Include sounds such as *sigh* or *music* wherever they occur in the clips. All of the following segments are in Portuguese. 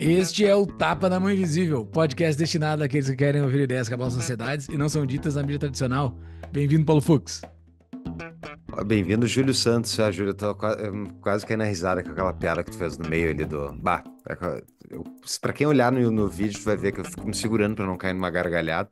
Este é o Tapa na Mão Invisível, podcast destinado àqueles que querem ouvir ideias que abalam sociedades e não são ditas na mídia tradicional. Bem-vindo, Paulo Fux. Bem-vindo, Júlio Santos. Ah, Júlio, eu tô quase, quase caindo na risada com aquela piada que tu fez no meio ali do. Bah, é eu, pra quem olhar no, no vídeo, tu vai ver que eu fico me segurando para não cair numa gargalhada.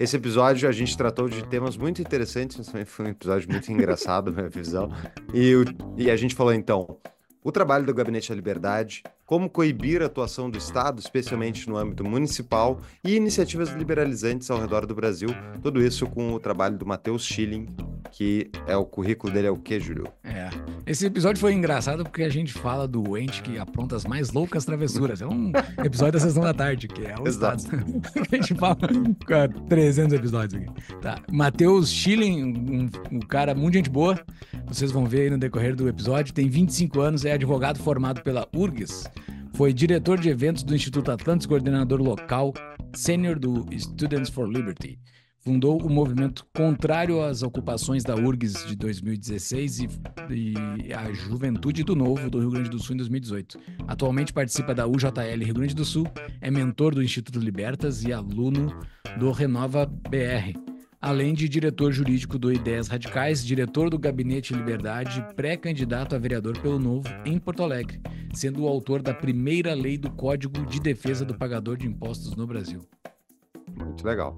Esse episódio a gente tratou de temas muito interessantes, também foi um episódio muito engraçado, na minha visão. E, e a gente falou então o trabalho do Gabinete da Liberdade, como coibir a atuação do Estado, especialmente no âmbito municipal, e iniciativas liberalizantes ao redor do Brasil. Tudo isso com o trabalho do Matheus Schilling, que é o currículo dele é o quê, Júlio? É. Esse episódio foi engraçado porque a gente fala do ente que apronta as mais loucas travessuras. É um episódio da sessão da tarde, que é o Exato. *laughs* a gente fala 300 episódios aqui. Tá. Matheus Schilling, um, um cara muito gente boa. Vocês vão ver aí no decorrer do episódio. Tem 25 anos, é advogado formado pela URGS foi diretor de eventos do Instituto Atlantis, coordenador local, sênior do Students for Liberty. Fundou o movimento contrário às ocupações da URGS de 2016 e a Juventude do Novo do Rio Grande do Sul em 2018. Atualmente participa da UJL Rio Grande do Sul, é mentor do Instituto Libertas e aluno do Renova BR, além de diretor jurídico do Ideias Radicais, diretor do Gabinete Liberdade e pré-candidato a vereador pelo Novo em Porto Alegre, sendo o autor da primeira lei do Código de Defesa do Pagador de Impostos no Brasil. Muito legal.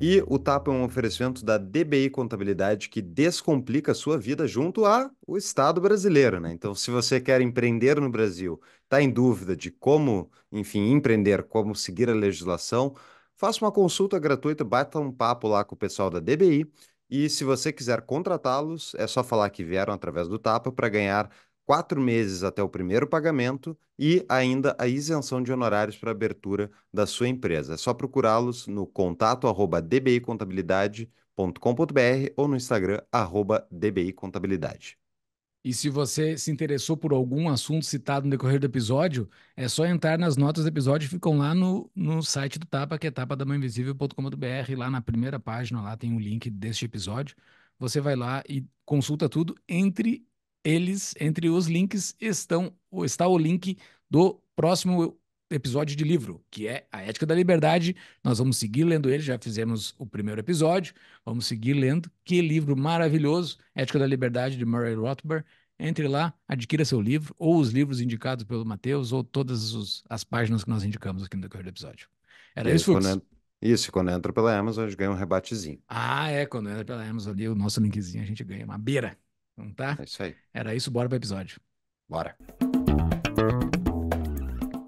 E o TAP é um oferecimento da DBI Contabilidade que descomplica a sua vida junto ao Estado brasileiro, né? Então, se você quer empreender no Brasil, está em dúvida de como, enfim, empreender, como seguir a legislação, Faça uma consulta gratuita, bata um papo lá com o pessoal da DBI. E se você quiser contratá-los, é só falar que vieram através do TAPA para ganhar quatro meses até o primeiro pagamento e ainda a isenção de honorários para abertura da sua empresa. É só procurá-los no contato arroba dbicontabilidade.com.br ou no Instagram arroba dbicontabilidade. E se você se interessou por algum assunto citado no decorrer do episódio, é só entrar nas notas do episódio, ficam lá no, no site do Tapa, que é tapadamanvisível.com.br, lá na primeira página, lá tem o um link deste episódio. Você vai lá e consulta tudo. Entre eles, entre os links, estão, está o link do próximo episódio de livro, que é A Ética da Liberdade. Nós vamos seguir lendo ele, já fizemos o primeiro episódio, vamos seguir lendo. Que livro maravilhoso! Ética da Liberdade, de Murray Rothbard. Entre lá, adquira seu livro, ou os livros indicados pelo Matheus, ou todas os, as páginas que nós indicamos aqui no decorrer do episódio. Era isso, Fux? isso, quando entra pela Amazon, a gente ganha um rebatezinho. Ah, é, quando entra pela Amazon ali, o nosso linkzinho, a gente ganha uma beira. Não tá? É isso aí. Era isso, bora pro episódio. Bora.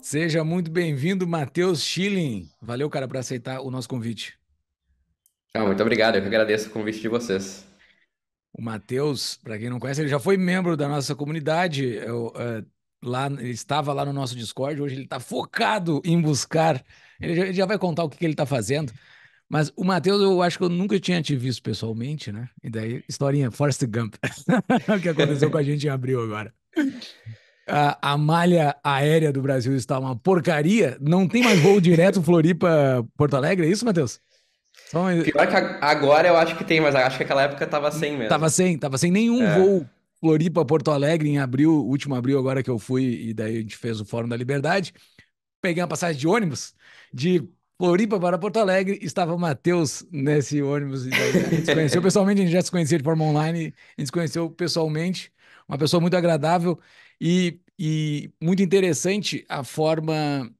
Seja muito bem-vindo, Matheus Schilling. Valeu, cara, por aceitar o nosso convite. Ah, muito obrigado, eu que agradeço o convite de vocês. O Matheus, para quem não conhece, ele já foi membro da nossa comunidade. Eu, é uh, é, lá, ele estava lá no nosso Discord, hoje ele está focado em buscar. Ele já, ele já, vai contar o que, que ele está fazendo. Mas o Matheus, eu acho que eu nunca tinha te visto pessoalmente, né? E daí, historinha, Forrest Gump. *laughs* o que aconteceu com a gente em abril agora a, a, malha aérea do Brasil está uma porcaria, não tem mais voo direto Floripa-Porto Alegre, é isso, Matheus? Só uma... Pior que agora eu acho que tem, mas acho que aquela época estava sem mesmo. Tava sem, tava sem nenhum é. voo Floripa-Porto Alegre em abril, último abril agora que eu fui, e daí a gente fez o Fórum da Liberdade. Peguei uma passagem de ônibus de Floripa para Porto Alegre, estava o Matheus nesse ônibus. E daí a gente se conheceu pessoalmente, a gente já se conhecia de forma online, a gente se conheceu pessoalmente, uma pessoa muito agradável. E, e muito interessante a forma,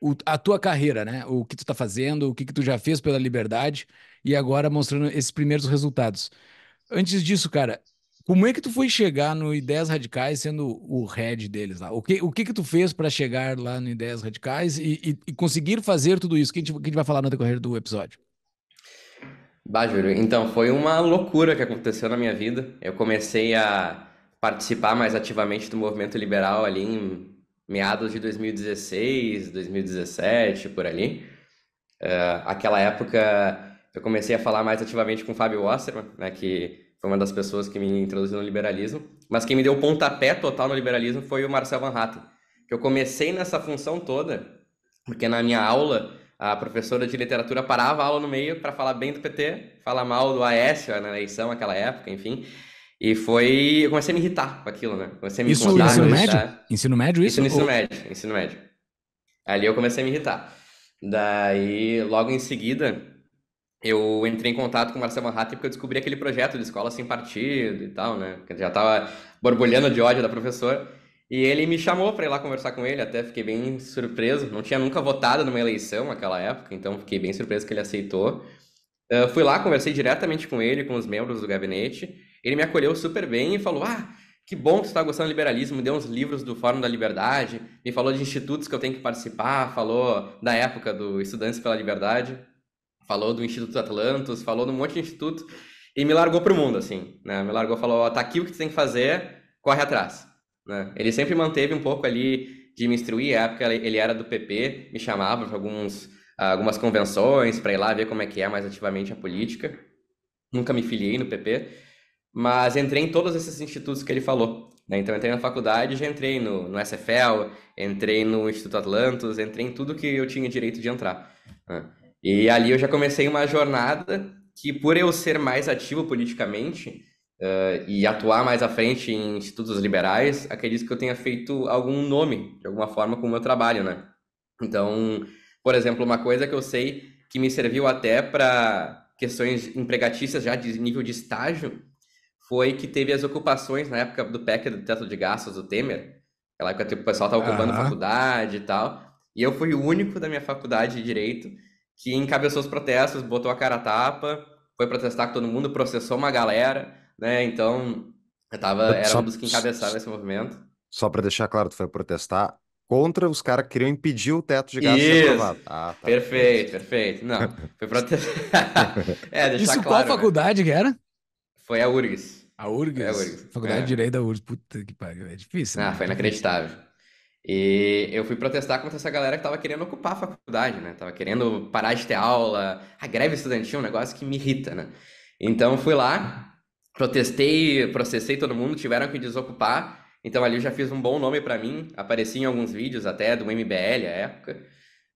o, a tua carreira, né? O que tu está fazendo, o que, que tu já fez pela liberdade e agora mostrando esses primeiros resultados. Antes disso, cara, como é que tu foi chegar no Ideias Radicais sendo o head deles lá? O que, o que que tu fez para chegar lá no Ideias Radicais e, e, e, conseguir fazer tudo isso? Que a, gente, que a gente vai falar no decorrer do episódio. Bah, Júlio, então foi uma loucura que aconteceu na minha vida. Eu comecei a participar mais ativamente do movimento liberal ali em meados de 2016, 2017, por ali. Uh, aquela época eu comecei a falar mais ativamente com o Fábio Wasserman, né, que foi uma das pessoas que me introduziu no liberalismo. Mas quem me deu o pontapé total no liberalismo foi o Marcel Van Hatten, que eu comecei nessa função toda, porque na minha aula a professora de literatura parava a aula no meio para falar bem do PT, falar mal do Aécio na eleição naquela época, enfim, e foi. Eu comecei a me irritar com aquilo, né? Comecei a me isso, incomodar. Ensino médio? Deixar... Ensino médio, isso? isso no ensino ou... médio, ensino médio. Ali eu comecei a me irritar. Daí, logo em seguida, eu entrei em contato com o Marcelo Manhattan porque eu descobri aquele projeto de escola sem partido e tal, né? Que já tava borbulhando de ódio da professora. E ele me chamou para ir lá conversar com ele, até fiquei bem surpreso. Não tinha nunca votado numa eleição naquela época, então fiquei bem surpreso que ele aceitou. Uh, fui lá, conversei diretamente com ele, com os membros do gabinete. Ele me acolheu super bem e falou: Ah, que bom que você está gostando do liberalismo. Me deu uns livros do Fórum da Liberdade, me falou de institutos que eu tenho que participar, falou da época do Estudantes pela Liberdade, falou do Instituto Atlantos, falou de um monte de institutos e me largou para o mundo, assim. Né? Me largou, falou: tá aqui o que você tem que fazer, corre atrás. Né? Ele sempre manteve um pouco ali de me instruir. À época ele era do PP, me chamava para alguns algumas convenções para ir lá ver como é que é mais ativamente a política. Nunca me filiei no PP, mas entrei em todos esses institutos que ele falou. Né? Então, entrei na faculdade, já entrei no, no SFL, entrei no Instituto Atlantos, entrei em tudo que eu tinha direito de entrar. Né? E ali eu já comecei uma jornada que, por eu ser mais ativo politicamente uh, e atuar mais à frente em institutos liberais, acredito que eu tenha feito algum nome, de alguma forma, com o meu trabalho, né? Então, por exemplo, uma coisa que eu sei que me serviu até para questões empregatícias já de nível de estágio foi que teve as ocupações na época do PEC do teto de gastos do Temer. Aquela época tipo, o pessoal estava ocupando uhum. faculdade e tal. E eu fui o único da minha faculdade de Direito que encabeçou os protestos, botou a cara a tapa, foi protestar com todo mundo, processou uma galera, né? Então, eu tava, era só, um dos que encabeçava esse movimento. Só para deixar claro, tu foi protestar contra os caras que queriam impedir o teto de gastos Isso. aprovado. Ah, tá. Perfeito, perfeito. Não, foi protestar. *laughs* é, deixar Isso claro. Qual né? faculdade né? que era? Foi a URGS. A URGS? a URGS. Faculdade é. de Direito da URGS. Puta que pariu, é difícil. Ah, né? foi inacreditável. E eu fui protestar contra essa galera que tava querendo ocupar a faculdade, né? Tava querendo parar de ter aula. A greve estudantil é um negócio que me irrita, né? Então fui lá, protestei, processei todo mundo, tiveram que desocupar. Então ali eu já fiz um bom nome para mim, apareci em alguns vídeos até do MBL à época.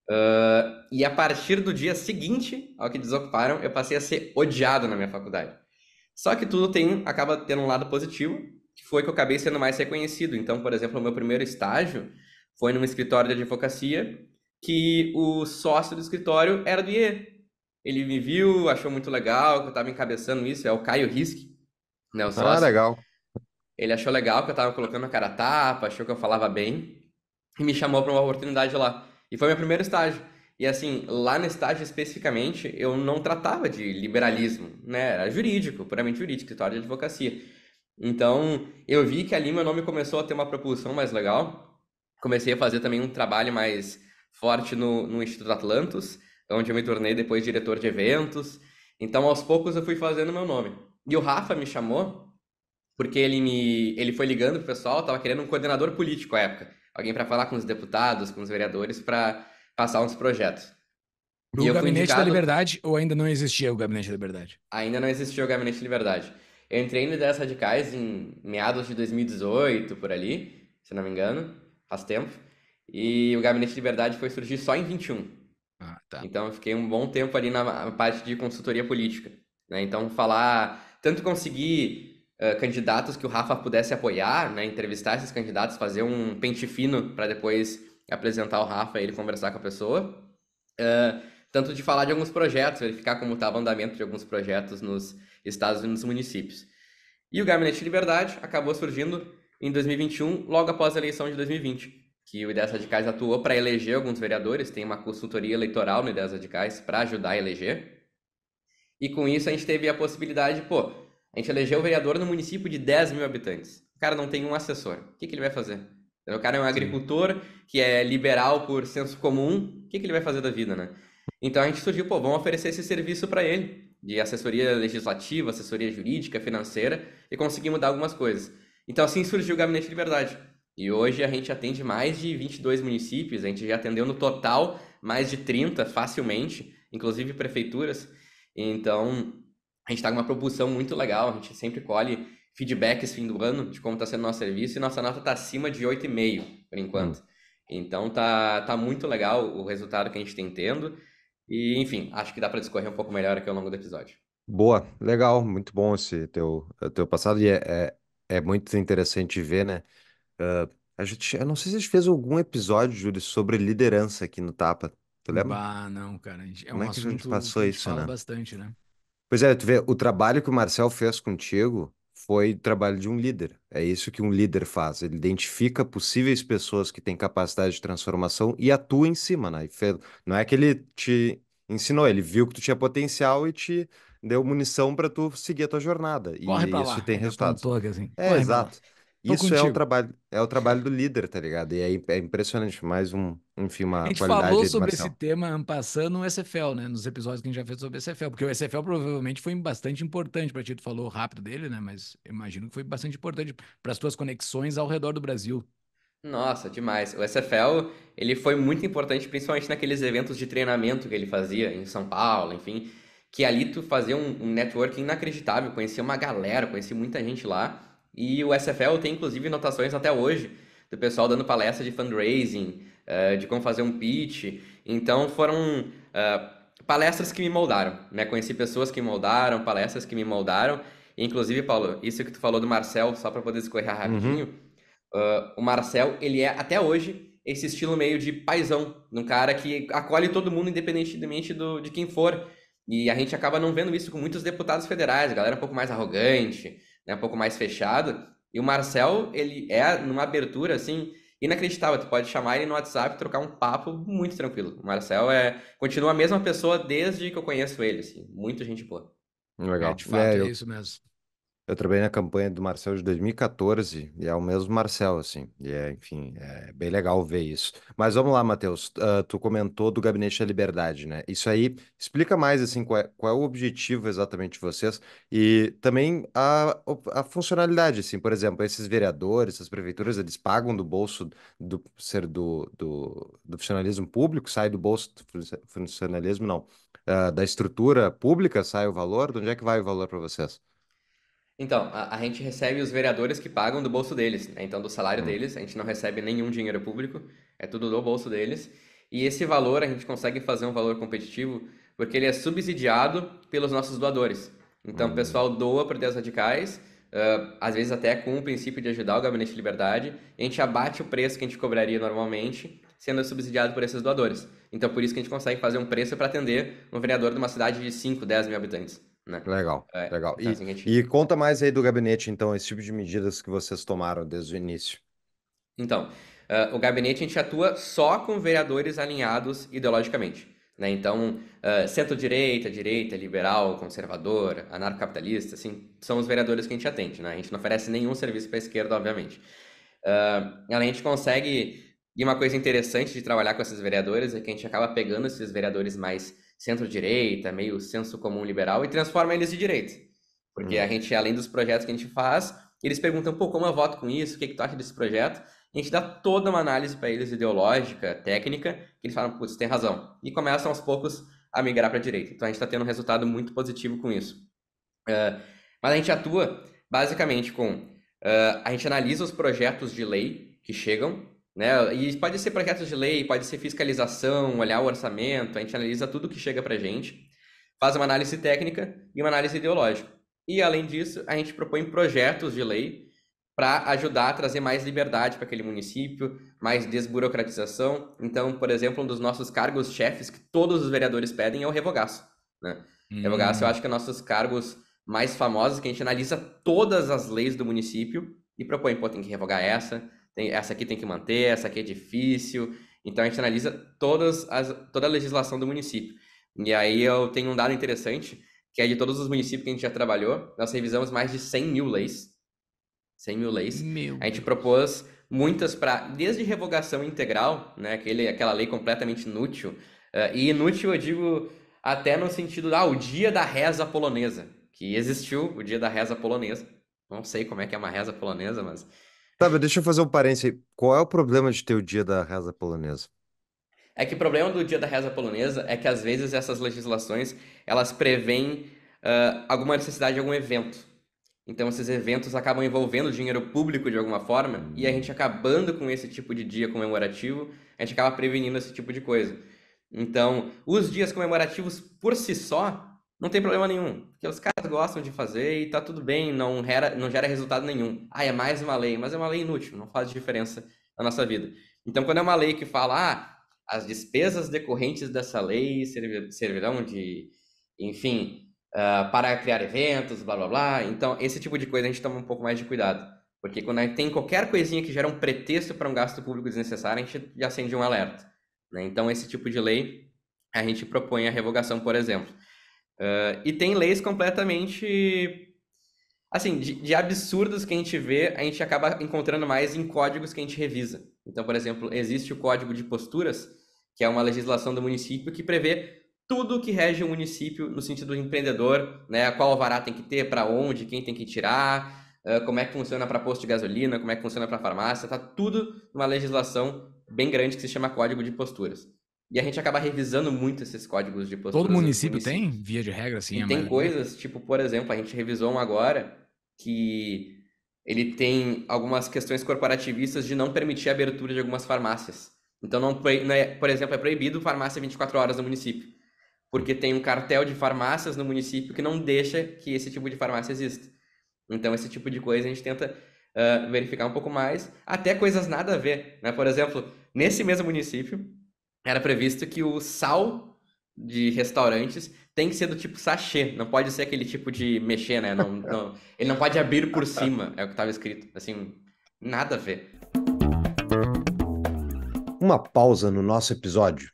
Uh, e a partir do dia seguinte ao que desocuparam, eu passei a ser odiado na minha faculdade. Só que tudo tem, acaba tendo um lado positivo, que foi que eu acabei sendo mais reconhecido. Então, por exemplo, o meu primeiro estágio foi num escritório de advocacia, que o sócio do escritório era do IE. Ele me viu, achou muito legal que eu estava encabeçando isso, é o Caio Risk, né, o ah, sócio. Ah, legal. Ele achou legal que eu estava colocando a cara a tapa, achou que eu falava bem, e me chamou para uma oportunidade lá. E foi meu primeiro estágio. E assim, lá no estágio especificamente, eu não tratava de liberalismo, né? Era jurídico, puramente jurídico, escritório de advocacia. Então, eu vi que ali meu nome começou a ter uma propulsão mais legal. Comecei a fazer também um trabalho mais forte no, no Instituto Atlantis, onde eu me tornei depois diretor de eventos. Então, aos poucos, eu fui fazendo meu nome. E o Rafa me chamou porque ele me ele foi ligando pro pessoal, tava querendo um coordenador político à época, alguém para falar com os deputados, com os vereadores para passar uns projetos. O Gabinete indicado... da Liberdade ou ainda não existia o Gabinete da Liberdade? Ainda não existia o Gabinete da Liberdade. Eu entrei no Ideias Radicais em meados de 2018, por ali, se não me engano, faz tempo. E o Gabinete de Liberdade foi surgir só em 21. Ah, tá. Então eu fiquei um bom tempo ali na parte de consultoria política. Né? Então falar, tanto conseguir uh, candidatos que o Rafa pudesse apoiar, né? entrevistar esses candidatos, fazer um pente fino para depois apresentar o Rafa e ele conversar com a pessoa. Uh, tanto de falar de alguns projetos, verificar como estava o andamento de alguns projetos nos estados e nos municípios. E o Gabinete de Liberdade acabou surgindo em 2021, logo após a eleição de 2020, que o Ideias Radicais atuou para eleger alguns vereadores, tem uma consultoria eleitoral no Ideias Radicais para ajudar a eleger. E com isso a gente teve a possibilidade, de pô, a gente elegeu o vereador no município de 10 mil habitantes. O cara não tem um assessor. O que, que ele vai fazer? O cara é um agricultor que é liberal por senso comum, o que, que ele vai fazer da vida, né? Então a gente surgiu, pô, vamos oferecer esse serviço para ele, de assessoria legislativa, assessoria jurídica, financeira, e conseguir mudar algumas coisas. Então assim surgiu o Gabinete de Liberdade. E hoje a gente atende mais de 22 municípios, a gente já atendeu no total mais de 30 facilmente, inclusive prefeituras. Então a gente está com uma propulsão muito legal, a gente sempre colhe feedback esse fim do ano de como está sendo nosso serviço e nossa nota está acima de 8,5 por enquanto. Então tá, tá muito legal o resultado que a gente tem tendo. E, enfim, acho que dá para discorrer um pouco melhor aqui ao longo do episódio. Boa, legal, muito bom esse teu, teu passado. E é, é, é muito interessante ver, né? Uh, a gente, eu não sei se a gente fez algum episódio, Júlio, sobre liderança aqui no Tapa. Tu lembra? Ah, não, cara. Gente, é Como um é que a gente passou que a gente isso, né? bastante, né? Pois é, tu vê, o trabalho que o Marcel fez contigo foi trabalho de um líder. É isso que um líder faz. Ele identifica possíveis pessoas que têm capacidade de transformação e atua em cima, né? Não é que ele te ensinou, ele viu que tu tinha potencial e te deu munição para tu seguir a tua jornada. Corre e isso lá. tem tá resultado Assim. É, exato. Lá. Isso é o trabalho, é o trabalho do líder, tá ligado? E é, é impressionante, mais um, enfim, uma qualidade A gente qualidade falou sobre esse tema passando no SFL, né? Nos episódios que a gente já fez sobre o SFL, porque o SFL provavelmente foi bastante importante para ti. Tu falou rápido dele, né? Mas imagino que foi bastante importante para as tuas conexões ao redor do Brasil. Nossa, demais. O SFL, ele foi muito importante, principalmente naqueles eventos de treinamento que ele fazia em São Paulo, enfim, que ali tu fazia um, um networking inacreditável, conhecia uma galera, conhecia muita gente lá. E o SFL tem inclusive notações até hoje do pessoal dando palestra de fundraising, uh, de como fazer um pitch. Então foram uh, palestras que me moldaram, né? Conheci pessoas que me moldaram, palestras que me moldaram. E, inclusive, Paulo, isso que tu falou do Marcel, só para poder escorrer uhum. rapidinho. Uhum. Uh, o Marcel, ele é até hoje esse estilo meio de paisão, um cara que acolhe todo mundo independentemente do, de quem for. E a gente acaba não vendo isso com muitos deputados federais, galera um pouco mais arrogante, né, um pouco mais fechado. E o Marcel, ele é numa abertura assim inacreditável. Tu pode chamar ele no WhatsApp, e trocar um papo muito tranquilo. O Marcel é continua a mesma pessoa desde que eu conheço ele, assim, muito gente boa. Legal. É, de fato, é, eu... é isso mesmo. Eu trabalhei na campanha do Marcel de 2014 e é o mesmo Marcel, assim. E é, enfim, é bem legal ver isso. Mas vamos lá, Matheus. Ah, tu comentou do Gabinete da Liberdade, né? Isso aí explica mais, assim, qual é, qual é o objetivo exatamente de vocês e também a, a funcionalidade, assim. Por exemplo, esses vereadores, essas prefeituras, eles pagam do bolso do ser do, do, do funcionalismo público, sai do bolso do funcionalismo, não. Ah, da estrutura pública sai o valor. De onde é que vai o valor para vocês? Então, a, a, gente recebe os vereadores que pagam do bolso deles, né? então do salário hum. deles, a gente não recebe nenhum dinheiro público, é tudo do bolso deles. E esse valor a gente consegue fazer um valor competitivo porque ele é subsidiado pelos nossos doadores. Então, uhum. o hum. pessoal doa para os radicais, uh, às vezes até com o princípio de ajudar o Gabinete de Liberdade, a gente abate o preço que a gente cobraria normalmente, sendo subsidiado por esses doadores. Então, por isso que a gente consegue fazer um preço para atender um vereador de uma cidade de 5, 10 mil habitantes. Né? Legal, é, legal. Então, e, assim, gente... e conta mais aí do gabinete, então, esse tipo de medidas que vocês tomaram desde o início. Então, Uh, o gabinete a gente atua só com vereadores alinhados ideologicamente. Né? Então, uh, centro-direita, direita, liberal, conservador, anarcocapitalista, assim, são os vereadores que a gente atende. Né? A gente não oferece nenhum serviço para a esquerda, obviamente. Uh, a gente consegue. E uma coisa interessante de trabalhar com esses vereadores é que a gente acaba pegando esses vereadores mais centro-direita, meio senso comum liberal, e transforma eles de direita. Porque uhum. a hum. gente, além dos projetos que a gente faz, eles perguntam, pô, como eu voto com isso? O que, é que tu acha desse projeto? E a gente dá toda uma análise para eles ideológica, técnica, que eles falam, putz, tem razão. E começam aos poucos a migrar para a direita. Então a gente está tendo um resultado muito positivo com isso. Uh, mas a gente atua basicamente com. Uh, a gente analisa os projetos de lei que chegam né? E pode ser projetos de lei, pode ser fiscalização, olhar o orçamento, a gente analisa tudo que chega para a gente, faz uma análise técnica e uma análise ideológica. E, além disso, a gente propõe projetos de lei para ajudar a trazer mais liberdade para aquele município, mais desburocratização. Então, por exemplo, um dos nossos cargos chefes que todos os vereadores pedem é o revogaço. Né? Hum. Revogaço, eu acho que é nossos cargos mais famosos, que a gente analisa todas as leis do município e propõe, pô, tem que revogar essa, tem, essa aqui tem que manter, essa aqui é difícil. Então a gente analisa todas as, toda a legislação do município. E aí eu tenho um dado interessante, que é de todos os municípios que a gente já trabalhou, nós revisamos mais de 100 mil leis. 100 mil leis. Meu a gente propôs muitas para, desde revogação integral, né, aquele, aquela lei completamente inútil, uh, e inútil eu digo até no sentido, ah, o dia da reza polonesa, que existiu o dia da reza polonesa. Não sei como é que é uma reza polonesa, mas Tá, deixa eu fazer um parênteses. aí. Qual é o problema de ter o dia da reza polonesa? É que o problema do dia da reza polonesa é que às vezes essas legislações elas preveem ah, alguma necessidade de algum evento. Então esses eventos acabam envolvendo dinheiro público de alguma forma e a gente hum. acabando com esse tipo de dia comemorativo, a gente acaba prevenindo esse tipo de coisa. Então, os dias comemorativos por si só, não tem problema nenhum, porque os caras gostam de fazer e tá tudo bem, não gera, não gera resultado nenhum. Ah, é mais uma lei, mas é uma lei inútil, não faz diferença na nossa vida. Então, quando é uma lei que fala, ah, as despesas decorrentes dessa lei servirão de, enfim, uh, para criar eventos, blá blá blá. Então, esse tipo de coisa a gente toma um pouco mais de cuidado. Porque quando tem qualquer coisinha que gera um pretexto para um gasto público desnecessário, a gente já acende um alerta. Né? Então, esse tipo de lei, a gente propõe a revogação, por exemplo. Uh, e tem leis completamente. Assim, de, de, absurdos que a gente vê, a gente acaba encontrando mais em códigos que a gente revisa. Então, por exemplo, existe o Código de Posturas, que é uma legislação do município que prevê tudo que rege o município no sentido empreendedor, né? Qual alvará tem que ter, para onde, quem tem que tirar, uh, como é que funciona para posto de gasolina, como é que funciona para farmácia, tá tudo numa legislação bem grande que se chama Código de Posturas. E a gente acaba revisando muito esses códigos de postura. Todo município, município tem, via de regra, assim? E tem coisas, tipo, por exemplo, a gente revisou um agora que ele tem algumas questões corporativistas de não permitir a abertura de algumas farmácias. Então, não, é, por exemplo, é proibido farmácia 24 horas no município, porque tem um cartel de farmácias no município que não deixa que esse tipo de farmácia exista. Então, esse tipo de coisa a gente tenta uh, verificar um pouco mais, até coisas nada a ver. Né? Por exemplo, nesse mesmo município, era previsto que o sal de restaurantes tem que ser do tipo sachê, não pode ser aquele tipo de mexer, né? Não, *laughs* não, ele não pode abrir por cima, é o que estava escrito. Assim, nada a ver. Uma pausa no nosso episódio.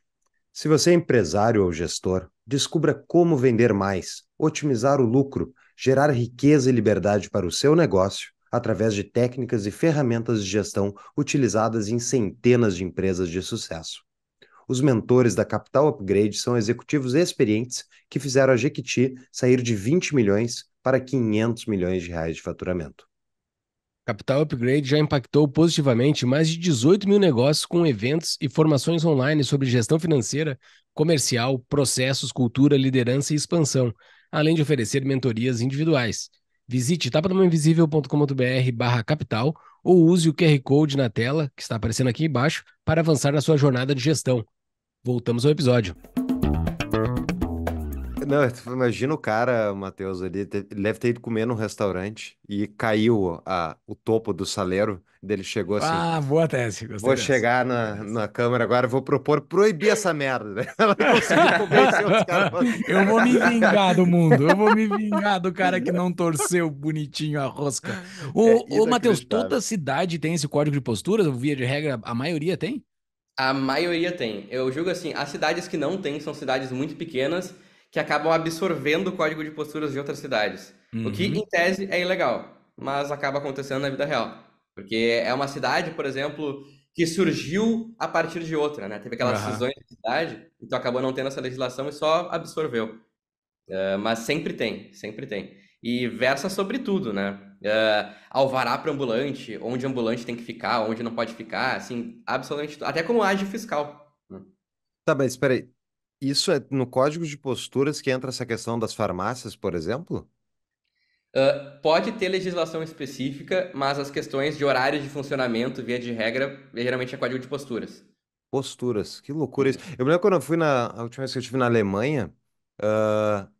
Se você é empresário ou gestor, descubra como vender mais, otimizar o lucro, gerar riqueza e liberdade para o seu negócio através de técnicas e ferramentas de gestão utilizadas em centenas de empresas de sucesso. Os mentores da Capital Upgrade são executivos experientes que fizeram a Jequiti sair de 20 milhões para 500 milhões de reais de faturamento. Capital Upgrade já impactou positivamente mais de 18 mil negócios com eventos e formações online sobre gestão financeira, comercial, processos, cultura, liderança e expansão, além de oferecer mentorias individuais. Visite tapadamainvisível.com.br barra capital ou use o QR Code na tela, que está aparecendo aqui embaixo, para avançar na sua jornada de gestão. Voltamos ao episódio. Não, imagina o cara, Matheus, ele deve ter ido comer num restaurante e caiu a, o topo do saleiro. Dele chegou assim. Ah, boa tese. Vou dessa. chegar na, na câmera agora, vou propor proibir essa merda. *laughs* Ela conseguiu convencer os caras. Eu vou me vingar do mundo. Eu vou me vingar do cara que não torceu bonitinho a rosca. É. Ô, é Matheus, toda cidade tem esse código de posturas? Via de regra, a maioria tem? A maioria tem. Eu julgo assim, as cidades que não tem são cidades muito pequenas que acabam absorvendo o código de posturas de outras cidades. Uhum. O que, uhum. em tese, é ilegal, mas acaba acontecendo na vida real. Porque é uma cidade, por exemplo, que surgiu a partir de outra, né? Teve aquelas uhum. de cidade, então acabou não tendo essa legislação e só absorveu. Uh, mas sempre tem, sempre tem. E versa sobre tudo, né? uh, alvará para ambulante, onde ambulante tem que ficar, onde não pode ficar, assim, absolutamente, até como age fiscal. Né? Tá, mas espera aí. Isso é no código de posturas que entra essa questão das farmácias, por exemplo? Uh, pode ter legislação específica, mas as questões de horários de funcionamento, via de regra, geralmente é código de posturas. Posturas, que loucura uhum. isso. Eu me lembro quando eu fui na. A última vez que eu estive na Alemanha,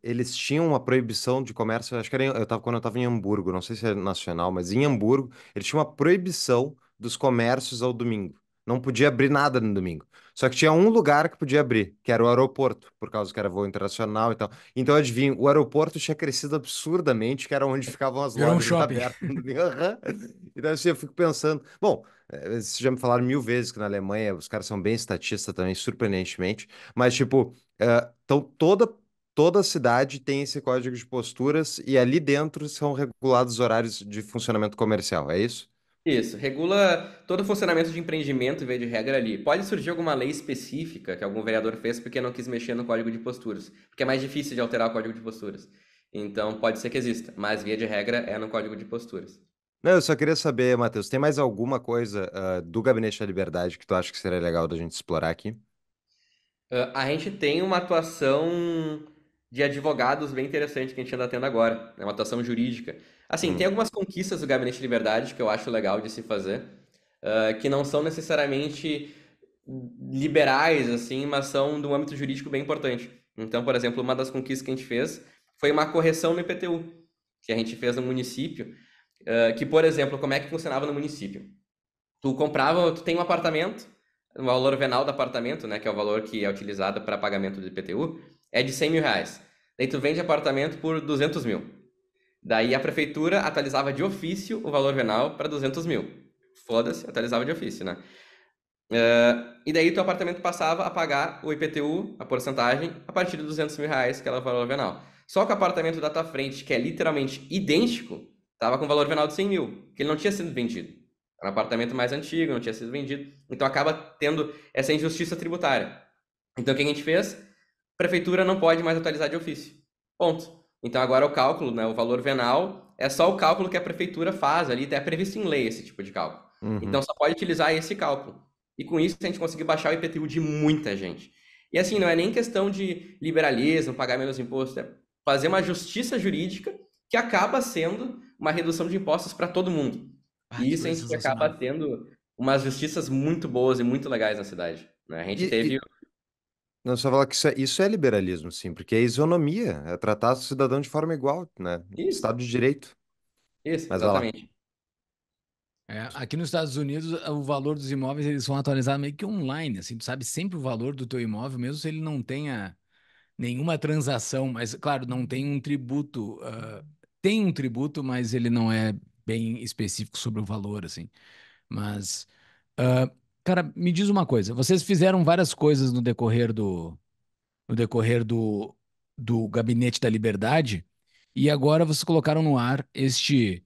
eles tinham uma proibição de comércio, acho que era em, eu tava, quando eu estava em Hamburgo, não sei se é nacional, mas em Hamburgo, eles tinham uma proibição dos comércios ao domingo. Não podia abrir nada no domingo. Só que tinha um lugar que podia abrir, que era o aeroporto, por causa que era voo internacional e tal. Então, adivinha, o aeroporto tinha crescido absurdamente, que era onde ficavam as lojas. Era um *laughs* então, assim, eu fico pensando... Bom, eh, eh, vocês já me falaram mil vezes que na Alemanha os caras são bem estatistas também, surpreendentemente. Mas, tipo, uh, então toda Toda cidade tem esse código de posturas e ali dentro são regulados os horários de funcionamento comercial, é isso? Isso, regula todo o funcionamento de empreendimento em de regra ali. Pode surgir alguma lei específica que algum vereador fez porque não quis mexer no código de posturas, porque é mais difícil de alterar o código de posturas. Então pode ser que exista, mas via de regra é no código de posturas. Não, eu só queria saber, Matheus, tem mais alguma coisa uh, do Gabinete da Liberdade que tu acha que seria legal da gente explorar aqui? Uh, a gente tem uma atuação de advogados bem interessante que a gente anda tendo agora, né? uma atuação jurídica. Assim, hum. tem algumas conquistas do Gabinete de Liberdade que eu acho legal de se fazer, uh, que não são necessariamente liberais, assim, mas são de um âmbito jurídico bem importante. Então, por exemplo, uma das conquistas que a gente fez foi uma correção no IPTU, que a gente fez no município, uh, que, por exemplo, como é que funcionava no município? Tu comprava, tu tem um apartamento, o valor venal do apartamento, né, que é o valor que é utilizado para pagamento do IPTU, é de 100 mil reais. Daí tu vende apartamento por 200 mil. Daí a prefeitura atualizava de ofício o valor venal para 200 mil. Foda-se, atualizava de ofício, né? Uh, e daí teu apartamento passava a pagar o IPTU, a porcentagem, a partir de 200 mil reais, que era o valor venal. Só que o apartamento da tua frente, que é literalmente idêntico, estava com valor venal de 100 mil, que ele não tinha sido vendido. Era um apartamento mais antigo, não tinha sido vendido. Então acaba tendo essa injustiça tributária. Então o que a gente fez? prefeitura não pode mais atualizar de ofício. Ponto. Então agora o cálculo, né, o valor venal, é só o cálculo que a prefeitura faz ali, é previsto em lei esse tipo de cálculo. Uhum. Então só pode utilizar esse cálculo. E com isso a gente conseguiu baixar o IPTU de muita gente. E assim, não é nem questão de liberalismo, pagar menos imposto, é fazer uma justiça jurídica que acaba sendo uma redução de impostos para todo mundo. e isso a gente acaba tendo umas justiças muito boas e muito legais na cidade. Né? A gente e, teve e não, só falar que isso é, isso é liberalismo, sim, porque é isonomia, é tratar o cidadão de forma igual, né? Isso. Estado de direito. Isso, Mas vai lá. exatamente. É, aqui nos Estados Unidos, eh, o valor dos imóveis eles são atualizados meio que online, assim, tu sabe sempre o valor do teu imóvel, mesmo se ele não tenha nenhuma transação, mas claro, não tem um tributo, ah, tem um tributo, mas ele não é bem específico sobre o valor, assim. Mas ah, Cara, me diz uma coisa. Vocês fizeram várias coisas no decorrer do no decorrer do, do gabinete da liberdade e agora vocês colocaram no ar este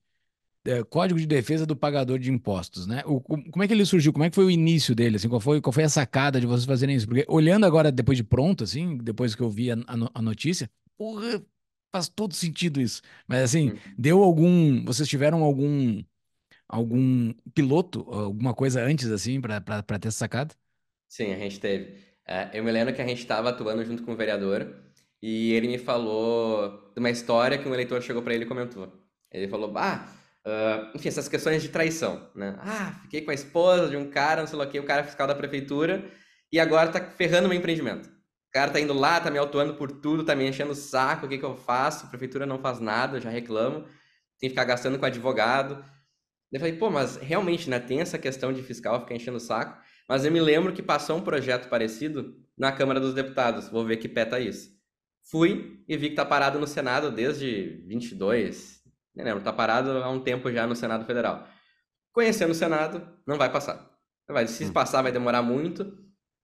é, Código de Defesa do Pagador de Impostos, né? O, como é que ele surgiu? Como é que foi o início dele? Assim, qual foi qual foi a sacada de vocês fazerem isso? Porque olhando agora depois de pronto, assim, depois que eu vi a, a notícia, porra, faz todo sentido isso. Mas assim, uhum. deu algum? Vocês tiveram algum algum piloto, alguma coisa antes, assim, para ter sacado Sim, a gente teve. É, eu me lembro que a gente estava atuando junto com o vereador e ele me falou de uma história que um eleitor chegou para ele e comentou. Ele falou, ah, uh, enfim, essas questões de traição, né? Ah, fiquei com a esposa de um cara, não sei lá o que, o cara é fiscal da prefeitura, e agora tá ferrando meu empreendimento. O cara tá indo lá, tá me autuando por tudo, tá me enchendo o saco, o que que eu faço? A prefeitura não faz nada, eu já reclamo. Tem que ficar gastando com advogado. Eu falei, pô, mas realmente, né, tem essa questão de fiscal ficar enchendo o saco, mas eu me lembro que passou um projeto parecido na Câmara dos Deputados, vou ver que peta tá isso. Fui e vi que tá parado no Senado desde 22, não lembro, tá parado há um tempo já no Senado Federal. Conhecendo o Senado, não vai passar. vai, se hum. passar vai demorar muito.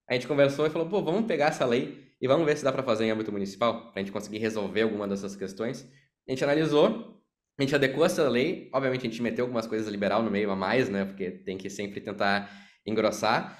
A gente conversou e falou, pô, vamos pegar essa lei e vamos ver se dá para fazer em âmbito municipal, pra gente conseguir resolver alguma dessas questões. A gente analisou, a gente adequou essa lei, obviamente a gente meteu algumas coisas liberal no meio a mais, né? Porque tem que sempre tentar engrossar.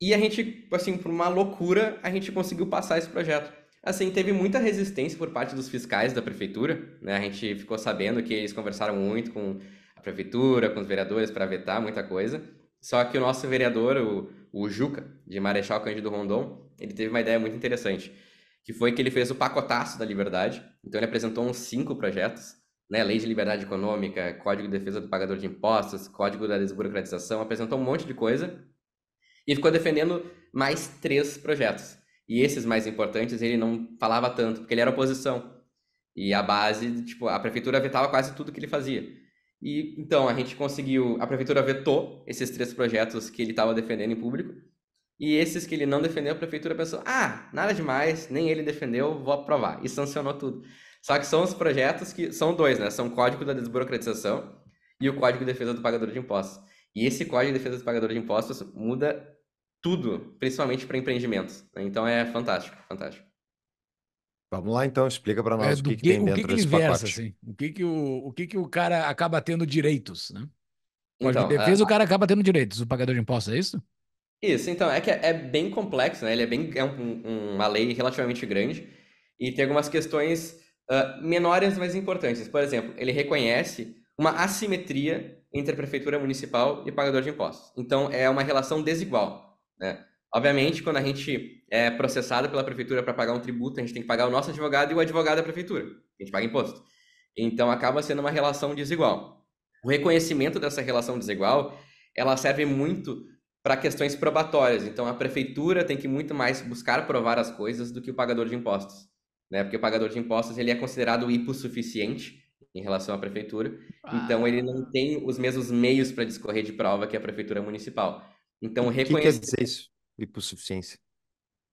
E a gente, assim, por uma loucura, a gente conseguiu passar esse projeto. Assim, teve muita resistência por parte dos fiscais da prefeitura, né? A gente ficou sabendo que eles conversaram muito com a prefeitura, com os vereadores para vetar muita coisa. Só que o nosso vereador, o, o Juca, de Marechal Cândido Rondon, ele teve uma ideia muito interessante, que foi que ele fez o pacotaço da liberdade. Então ele apresentou uns cinco projetos né, Lei de Liberdade Econômica, Código de Defesa do Pagador de Impostos, Código da Desburocratização, apresentou um monte de coisa e ficou defendendo mais três projetos. E esses mais importantes ele não falava tanto, porque ele era oposição. E a base, tipo, a prefeitura vetava quase tudo que ele fazia. E então a gente conseguiu, a prefeitura vetou esses três projetos que ele estava defendendo em público. E esses que ele não defendeu, a prefeitura pensou: "Ah, nada demais, nem ele defendeu, vou aprovar" e sancionou tudo. Só que são os projetos que são dois, né? São o Código da Desburocratização e o Código de Defesa do Pagador de Impostos. E esse Código de Defesa do Pagador de Impostos muda tudo, principalmente para empreendimentos. Né? Então é fantástico, fantástico. Vamos lá então, explica para nós é, o que, que, que, tem dentro o que que desse versa, assim? o, que que o, o que que o cara acaba tendo direitos, né? então, de defesa, é, o cara acaba tendo direitos, o pagador de impostos, é isso? Isso, então, é que é, é bem complexo, né? Ele é bem é um, um, uma lei relativamente grande e tem algumas questões ah, menores, mas importantes. Por exemplo, ele reconhece uma assimetria entre a prefeitura municipal e pagador de impostos. Então, é uma relação desigual. Né? Obviamente, quando a gente é processado pela prefeitura para pagar um tributo, a gente tem que pagar o nosso advogado e o advogado da prefeitura. A gente paga imposto. Então, acaba sendo uma relação desigual. O reconhecimento dessa relação desigual, ela serve muito para questões probatórias. Então, a prefeitura tem que muito mais buscar provar as coisas do que o pagador de impostos né? Porque o pagador de impostos ele é considerado hipossuficiente em relação à prefeitura, então, ah. então ele não tem os mesmos meios para discorrer de prova que a prefeitura municipal. Então O que quer dizer isso? Hipossuficiência.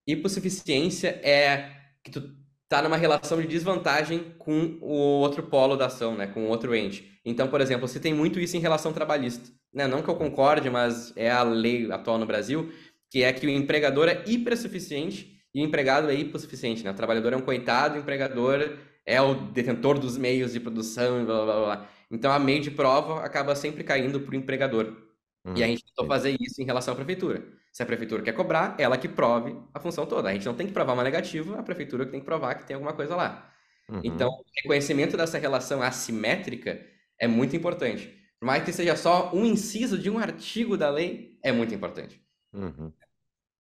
Hipossuficiência é que tu tá numa relação de desvantagem com o outro polo da ação, né? Com o outro ente. Então, por exemplo, você tem muito isso em relação trabalhista, né? Não que eu concorde, mas é a lei atual no Brasil que é que o empregador é hipersuficiente e o empregado é hipossuficiente, né? O trabalhador é um coitado, o empregador é o detentor dos meios de produção e blá blá blá. Então a meio de prova acaba sempre caindo para o empregador. Uhum. E a hum, gente tentou fazer isso em relação à prefeitura. Se a prefeitura quer cobrar, ela que prove a função toda. A gente não tem que provar uma negativa, a prefeitura que tem que provar que tem alguma coisa lá. Uhum. Então, o reconhecimento dessa relação assimétrica é muito importante. Por mais que seja só um inciso de um artigo da lei, é muito importante. Uhum.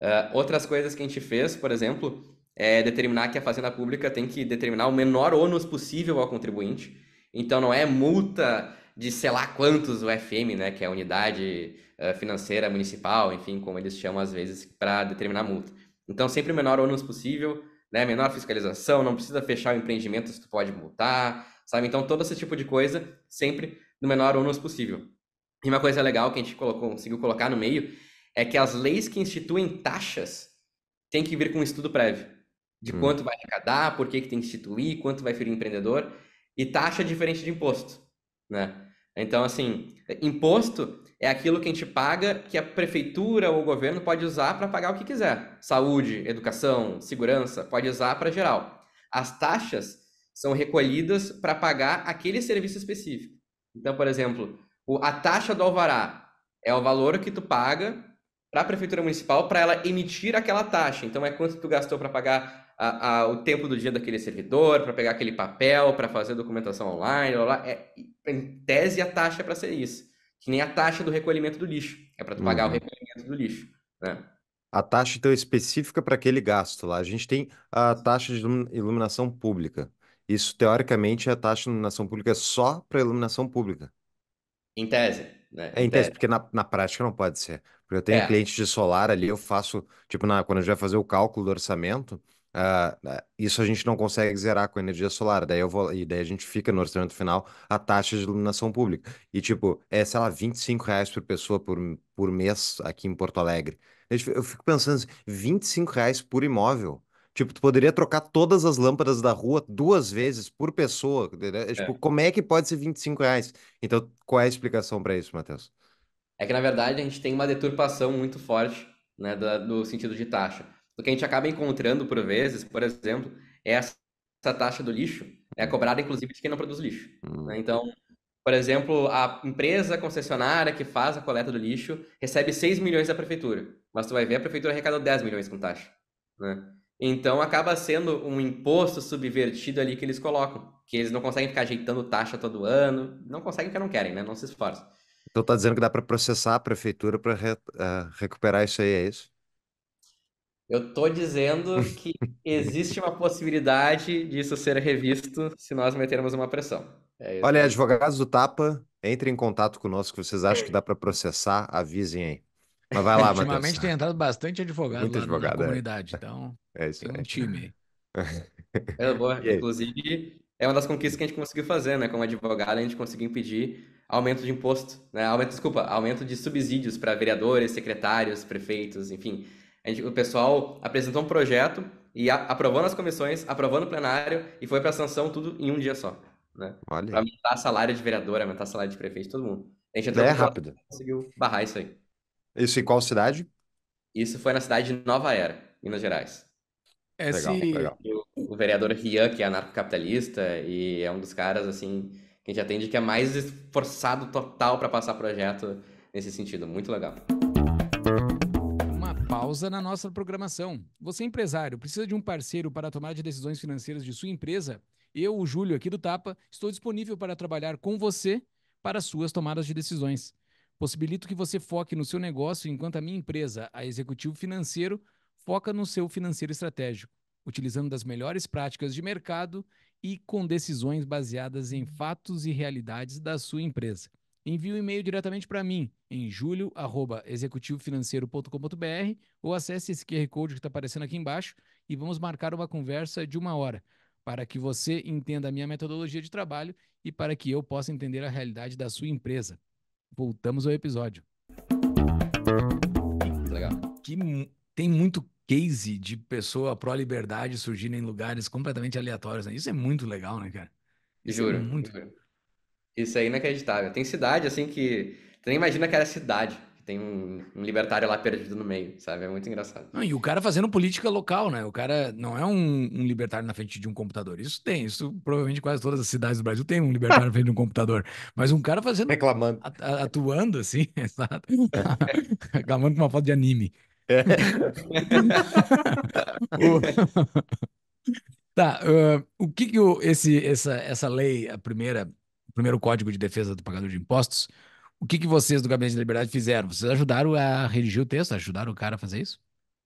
Uh, outras coisas que a gente fez, por exemplo, é determinar que a fazenda pública tem que determinar o menor ônus possível ao contribuinte. Então não é multa de sei lá quantos o FM, né, que é a unidade uh, financeira municipal, enfim, como eles chamam às vezes para determinar multa. Então sempre o menor ônus possível, né, menor fiscalização, não precisa fechar o empreendimento se tu pode multar, sabe? Então todo esse tipo de coisa sempre no menor ônus possível. E uma coisa legal que a gente colocou, conseguiu colocar no meio é que as leis que instituem taxas têm que vir com um estudo prévio de hum. quanto vai arrecadar, por que, que tem que instituir, quanto vai ferir o empreendedor, e taxa é diferente de imposto, né? Então, assim, imposto é aquilo que a gente paga que a prefeitura ou o governo pode usar para pagar o que quiser. Saúde, educação, segurança, pode usar para geral. As taxas são recolhidas para pagar aquele serviço específico. Então, por exemplo, a taxa do alvará é o valor que tu paga para a prefeitura municipal para ela emitir aquela taxa. Então é quanto tu gastou para pagar a, a, o tempo do dia daquele servidor, para pegar aquele papel, para fazer a documentação online, lá É, em tese a taxa é para ser isso. Que nem a taxa do recolhimento do lixo. É para tu uhum. pagar o uhum. recolhimento do lixo, né? A taxa, então, é específica para aquele gasto lá. A gente tem a taxa de iluminação pública. Isso, teoricamente, é a taxa de iluminação pública só para iluminação pública. Em tese né? É, interessante é. porque na, na prática não pode ser. Porque eu tenho é. cliente de solar ali, eu faço, tipo, na, quando a gente vai fazer o cálculo do orçamento, uh, isso a gente não consegue zerar com energia solar. Daí eu vou, e daí a gente fica no orçamento final a taxa de iluminação pública. E, tipo, é, sei lá, 25 reais por pessoa por, por mês aqui em Porto Alegre. Eu fico pensando, assim, 25 reais por imóvel. Tipo, tu poderia trocar todas as lâmpadas da rua duas vezes por pessoa. Né? Tipo, como é que pode ser 25 reais? Então, qual é a explicação para isso, Matheus? É que, na verdade, a gente tem uma deturpação muito forte né, do, do sentido de taxa. O que a gente acaba encontrando, por vezes, por exemplo, é essa, taxa do lixo. É cobrada, inclusive, de quem não produz lixo. Né? Hum. Né? Então, por exemplo, a empresa concessionária que faz a coleta do lixo recebe 6 milhões da prefeitura. Mas tu vai ver, a prefeitura arrecadou 10 milhões com taxa. Né? Então acaba sendo um imposto subvertido ali que eles colocam, que eles não conseguem ficar ajeitando taxa todo ano, não conseguem porque não querem, né? Não se esforçam. Então tá dizendo que dá para processar a prefeitura para re, uh, recuperar isso aí, é isso? Eu tô dizendo que *laughs* existe uma possibilidade disso ser revisto se nós metermos uma pressão. É Olha, advogados do Tapa, entrem em contato conosco, que vocês acham que dá para processar, avisem aí. Mas vai lá, Ultimamente Matheus. tem entrado bastante advogado Muito lá advogado, na, é. na comunidade, é. então... É isso Tem um é. time. *laughs* é boa. Inclusive, é uma das conquistas que a gente conseguiu fazer, né? Como advogado, a gente conseguiu impedir aumento de imposto, né? Aumento, desculpa, aumento de subsídios para vereadores, secretários, prefeitos, enfim. Gente, o pessoal apresentou um projeto e a, aprovou nas comissões, aprovou no plenário e foi para sanção tudo em um dia só, né? Olha. Para aumentar salário de vereador, aumentar salário de prefeito, todo mundo. A gente é rápido. Voto, conseguiu barrar isso aí. Isso em qual cidade? Isso foi na cidade de Nova Era, Minas Gerais. Esse... É legal, legal. O, vereador Rian, que é anarcocapitalista e é um dos caras, assim, que a gente atende que é mais esforçado total para passar projeto nesse sentido. Muito legal. Uma pausa na nossa programação. Você, é empresário, precisa de um parceiro para tomar de decisões financeiras de sua empresa? Eu, o Júlio, aqui do Tapa, estou disponível para trabalhar com você para suas tomadas de decisões. Possibilito que você foque no seu negócio enquanto a minha empresa, a Executivo Financeiro, foca no seu financeiro estratégico, utilizando das melhores práticas de mercado e com decisões baseadas em fatos e realidades da sua empresa. Envie o um e-mail diretamente para mim em julio@executivofinanceiro.com.br ou acesse esse QR Code que está aparecendo aqui embaixo e vamos marcar uma conversa de uma hora para que você entenda a minha metodologia de trabalho e para que eu possa entender a realidade da sua empresa. Voltamos ao episódio. Legal. Que tem muito case de pessoa pró-liberdade surgindo em lugares completamente aleatórios. Né? Isso é muito legal, né, cara? Isso é juro, é muito... juro. Isso é inacreditável. Tem cidade, assim, que... nem imagina que era cidade tem um, um, libertário lá perdido no meio, sabe? É muito engraçado. Não, e o cara fazendo política local, né? O cara não é um, um, libertário na frente de um computador. Isso tem, isso provavelmente quase todas as cidades do Brasil tem um libertário na frente de um computador. Mas um cara fazendo. Reclamando. Atuando assim, *laughs* exato. *laughs* Reclamando com uma foto de anime. É. *laughs* tá, uh, o que que o, esse, essa, essa lei, a primeira, o primeiro Código de Defesa do Pagador de Impostos, o que que vocês do Gabinete de Liberdade fizeram? Vocês ajudaram a redigir o texto? Ajudaram o cara a fazer isso?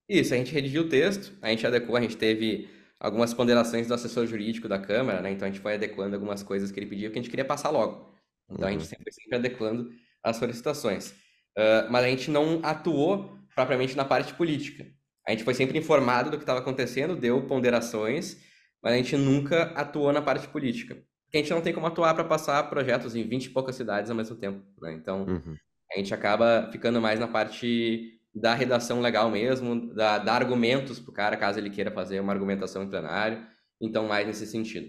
Isso, a gente redigiu o texto, a gente adequou, a gente teve algumas ponderações do assessor jurídico da Câmara, né? Então a gente foi adequando algumas coisas que ele pediu que a gente queria passar logo. Então a gente uhum. sempre, sempre adequando as solicitações. Uh, mas a gente não atuou propriamente na parte política. A gente foi sempre informado do que estava acontecendo, deu ponderações, mas a gente nunca atuou na parte política. Porque a gente não tem como atuar para passar projetos em 20 e poucas cidades ao mesmo tempo. Né? Então, uhum. a gente acaba ficando mais na parte da redação legal mesmo, da, dar argumentos para o cara, caso ele queira fazer uma argumentação em plenário. Então, mais nesse sentido.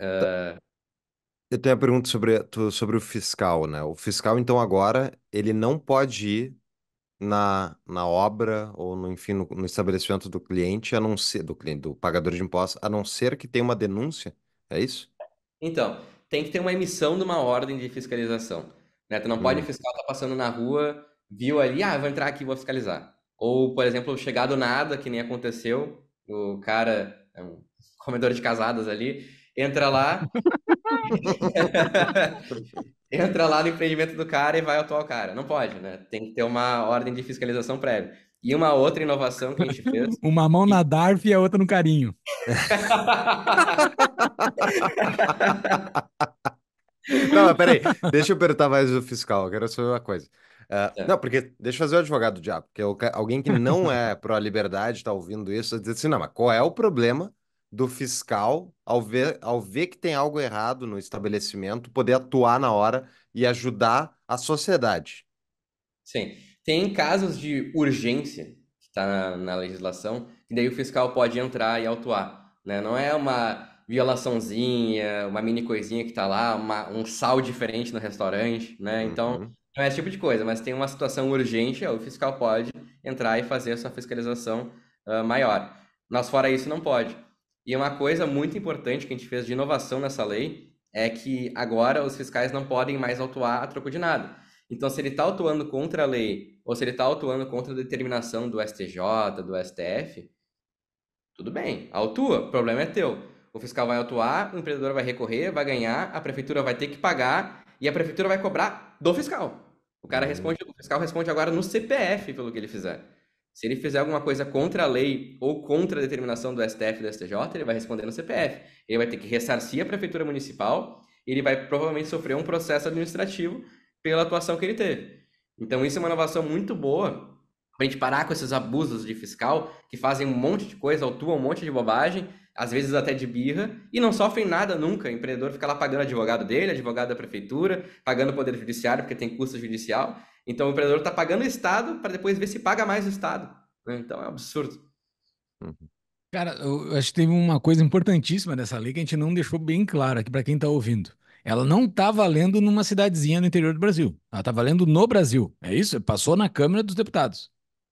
Uh... Eu tenho a pergunta sobre, sobre o fiscal, né? O fiscal, então, agora, ele não pode ir na, na obra ou no, enfim, no, no estabelecimento do cliente, a não ser do cliente, do pagador de impostos, a não ser que tenha uma denúncia, é isso? Então, tem que ter uma emissão de uma ordem de fiscalização. Né? Tu não hum. pode o uhum. fiscal tá passando na rua, viu ali, ah, vou entrar aqui, vou fiscalizar. Ou, por exemplo, chegar do nada, que nem aconteceu, o cara, é um comedor de casadas ali, Entra lá. *laughs* entra lá no empreendimento do cara e vai atuar o cara. Não pode, né? Tem que ter uma ordem de fiscalização prévia. E uma outra inovação que a gente fez. *laughs* Uma mão na DARF e a outra no carinho. *laughs* não, mas peraí, deixa eu perguntar mais o fiscal, eu quero saber uma coisa. Uh, é. Não, porque deixa eu fazer o advogado do diabo, porque alguém que não é pró-liberdade está ouvindo isso, está dizendo assim: não, mas qual é o problema do fiscal, ao ver, ao ver que tem algo errado no estabelecimento, poder atuar na hora e ajudar a sociedade. Sim. Tem casos de urgência, que está na, na, legislação, e daí o fiscal pode entrar e autuar. Né? Não é uma violaçãozinha, uma mini coisinha que está lá, uma, um sal diferente no restaurante, né? Então, uhum. não é esse tipo de coisa, mas tem uma situação urgente, o fiscal pode entrar e fazer a sua fiscalização uh, maior. Mas fora isso, não pode. E uma coisa muito importante que a gente fez de inovação nessa lei é que agora os fiscais não podem mais autuar a troco de nada. Então, se ele está autuando contra a lei ou se ele está autuando contra a determinação do STJ, do STF, tudo bem, autua, o problema é teu. O fiscal vai autuar, o empreendedor vai recorrer, vai ganhar, a prefeitura vai ter que pagar e a prefeitura vai cobrar do fiscal. O cara uhum. responde, o fiscal responde agora no CPF pelo que ele fizer. Se ele fizer alguma coisa contra a lei ou contra a determinação do STF e do STJ, ele vai responder no CPF. Ele vai ter que ressarcir a prefeitura municipal e ele vai provavelmente sofrer um processo administrativo pela atuação que ele teve. Então, isso é uma inovação muito boa para a gente parar com esses abusos de fiscal que fazem um monte de coisa, autuam um monte de bobagem, às vezes até de birra, e não sofrem nada nunca. O empreendedor fica lá pagando advogado dele, advogado da prefeitura, pagando o poder judiciário, porque tem custo judicial. Então o empreendedor está pagando o Estado para depois ver se paga mais o Estado. Né? Então é um absurdo. Uhum. Cara, eu acho que teve uma coisa importantíssima dessa lei que a gente não deixou bem clara aqui para quem está ouvindo. Ela não está valendo numa cidadezinha no interior do Brasil. Ela está valendo no Brasil. É isso? Passou na Câmara dos Deputados.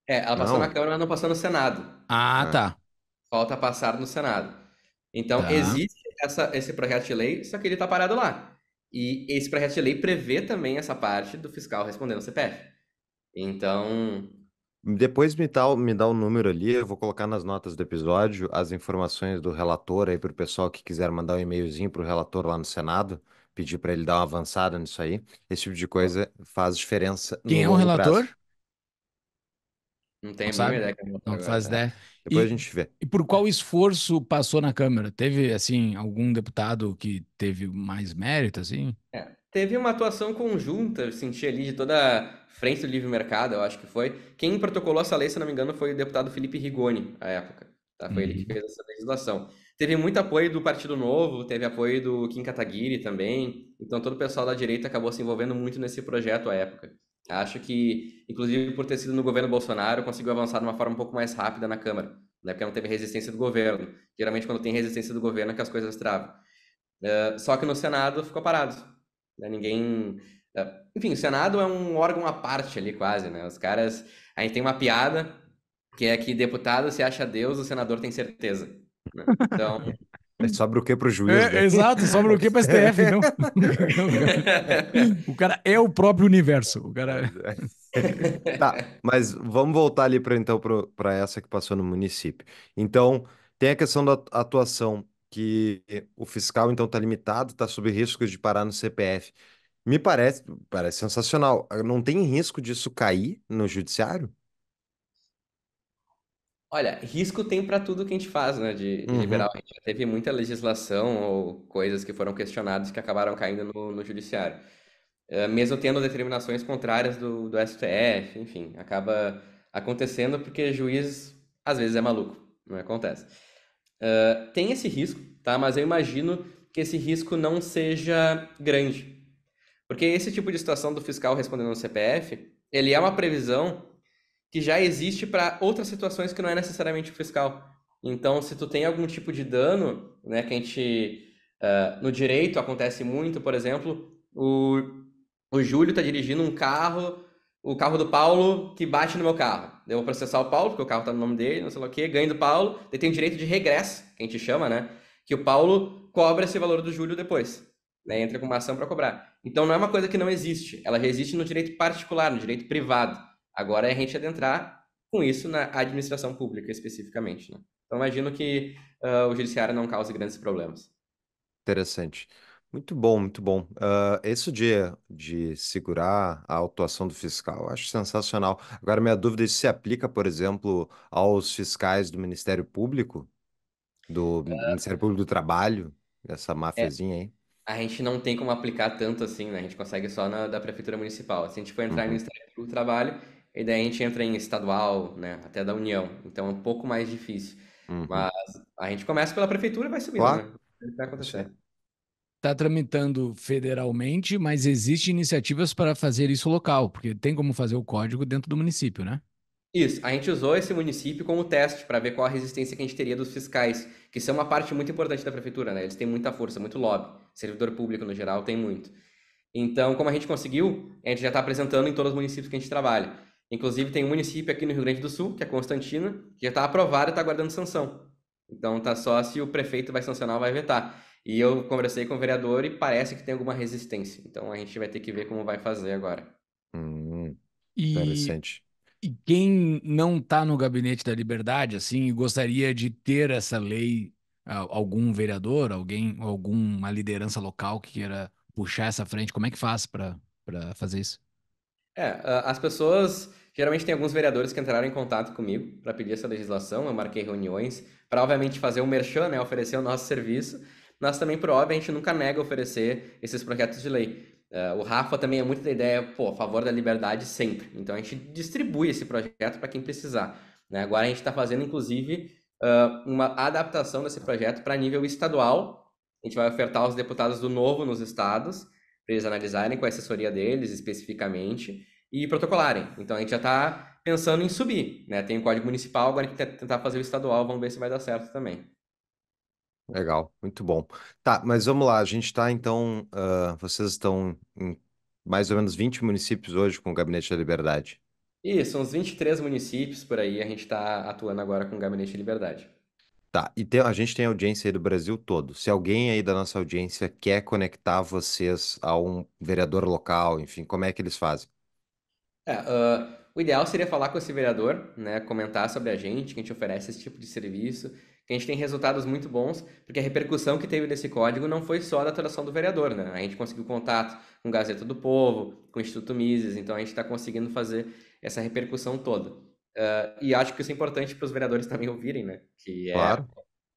É, ela passou não. na Câmara, mas não passou no Senado. Ah, é. tá. Falta passar no Senado. Então, tá. existe essa, esse projeto de lei, só que ele está parado lá. E esse projeto de lei prevê também essa parte do fiscal respondendo ao CPF. Então. Depois me dá, me dá o número ali, eu vou colocar nas notas do episódio as informações do relator aí para o pessoal que quiser mandar um e-mailzinho para o relator lá no Senado, pedir para ele dar uma avançada nisso aí. Esse tipo de coisa faz diferença. Quem é o relator? Prazo. Não tem não a ideia. não faz ideia. Né? Depois e, a gente vê. E por qual esforço passou na Câmara? Teve, assim, algum deputado que teve mais mérito, assim? É, teve uma atuação conjunta, eu senti ali, de toda a frente do livre mercado, eu acho que foi. Quem protocolou essa lei, se não me engano, foi o deputado Felipe Rigoni, à época. Tá? Foi uhum. ele que uhum. fez essa legislação. Teve muito apoio do Partido Novo, teve apoio do Kim Kataguiri também. Então todo o pessoal da direita acabou se envolvendo muito nesse projeto à época. Acho que, inclusive, por ter sido no governo Bolsonaro, conseguiu avançar de uma forma um pouco mais rápida na Câmara, né? porque não teve resistência do governo. Geralmente, quando tem resistência do governo, é que as coisas travam. Uh, só que no Senado ficou parado. Né? Ninguém. Uh, enfim, o Senado é um órgão à parte ali, quase. Né? Os caras. A gente tem uma piada que é que deputado se acha Deus, o senador tem certeza. Né? Então. É, sobra o para o juiz? É, né? Exato, sobra o para o STF, não? o cara é o próprio universo. O cara... É. *laughs* tá, mas vamos voltar ali para então para essa que passou no município. Então, tem a questão da atuação que o fiscal então está limitado, está sob risco de parar no CPF. Me parece, parece sensacional. Não tem risco disso cair no judiciário? Olha, risco tem para tudo que a gente faz, né, de, Uhum. liberal. A gente já teve muita legislação ou coisas que foram questionadas que acabaram caindo no, no judiciário. Eh, mesmo tendo determinações contrárias do, do STF, enfim, acaba acontecendo porque juiz às vezes é maluco, não acontece. Eh, tem esse risco, tá? Mas eu imagino que esse risco não seja grande. Porque esse tipo de situação do fiscal respondendo no CPF, ele é uma previsão que já existe para outras situações que não é necessariamente o fiscal. Então, se tu tem algum tipo de dano, né, que a gente uh, no direito acontece muito, por exemplo, o, o Júlio está dirigindo um carro, o carro do Paulo que bate no meu carro. Eu vou processar o Paulo, porque o carro está no nome dele, não sei lá o quê, ganho do Paulo, ele tem o direito de regresso, que a gente chama, né? Que o Paulo cobra esse valor do Júlio depois. Né, entra com uma ação para cobrar. Então não é uma coisa que não existe, ela já existe no direito particular, no direito privado. Agora é a gente adentrar com isso na administração pública especificamente. Né? Então, imagino que uh, o judiciário não cause grandes problemas. Interessante. Muito bom, muito bom. Uh, esse dia de segurar a atuação do fiscal, acho sensacional. Agora, minha dúvida é se aplica, por exemplo, aos fiscais do Ministério Público, do uh, Ministério Público do Trabalho, essa mafiazinha é, aí. A gente não tem como aplicar tanto assim, né? A gente consegue só na da Prefeitura Municipal. Se a gente for entrar uhum. no Ministério Público do Trabalho, e daí a gente entra em estadual, né, até da União. Então é um pouco mais difícil. Uhum. Mas a gente começa pela prefeitura e vai subindo, claro. né? Isso vai acontecer. Está tramitando federalmente, mas existem iniciativas para fazer isso local, porque tem como fazer o código dentro do município, né? Isso, a gente usou esse município como teste para ver qual a resistência que a gente teria dos fiscais, que são uma parte muito importante da prefeitura, né? Eles têm muita força, muito lobby. Servidor público, no geral, tem muito. Então, como a gente conseguiu, a gente já está apresentando em todos os municípios que a gente trabalha. Inclusive, tem um município aqui no Rio Grande do Sul, que é Constantina, que já está aprovado e está aguardando sanção. Então, tá só se o prefeito vai sancionar ou vai vetar. E eu conversei com o vereador e parece que tem alguma resistência. Então, a gente vai ter que ver como vai fazer agora. Hum, interessante. E quem não está no gabinete da liberdade, assim, gostaria de ter essa lei, algum vereador, alguém, alguma liderança local que queira puxar essa frente, como é que faz para fazer isso? É, as pessoas Geralmente tem alguns vereadores que entraram em contato comigo para pedir essa legislação, eu marquei reuniões para, obviamente, fazer o um merchan, né, oferecer o nosso serviço, mas também, por óbvio, a gente nunca nega oferecer esses projetos de lei. Uh, o Rafa também é muito da ideia, pô, a favor da liberdade sempre. Então a gente distribui esse projeto para quem precisar. Né? Agora a gente está fazendo, inclusive, uh, uma adaptação desse projeto para nível estadual. A gente vai ofertar aos deputados do Novo nos estados, para eles analisarem com é a assessoria deles especificamente e protocolarem. Então a gente já está pensando em subir, né? Tem o código municipal, agora a gente tem que tentar fazer o estadual, vamos ver se vai dar certo também. Legal, muito bom. Tá, mas vamos lá, a gente está então, uh, vocês estão em mais ou menos 20 municípios hoje com o Gabinete da Liberdade. Isso, uns 23 municípios por aí, a gente está atuando agora com o Gabinete da Liberdade. Tá, e tem, a gente tem audiência aí do Brasil todo. Se alguém aí da nossa audiência quer conectar vocês a um vereador local, enfim, como é que eles fazem? É, uh, o ideal seria falar com esse vereador, né, comentar sobre a gente, que a gente oferece esse tipo de serviço, que a gente tem resultados muito bons, porque a repercussão que teve desse código não foi só da atuação do vereador, né? A gente conseguiu contato com Gazeta do Povo, com o Instituto Mises, então a gente está conseguindo fazer essa repercussão toda. Uh, e acho que isso é importante para os vereadores também ouvirem, né? Que é, claro.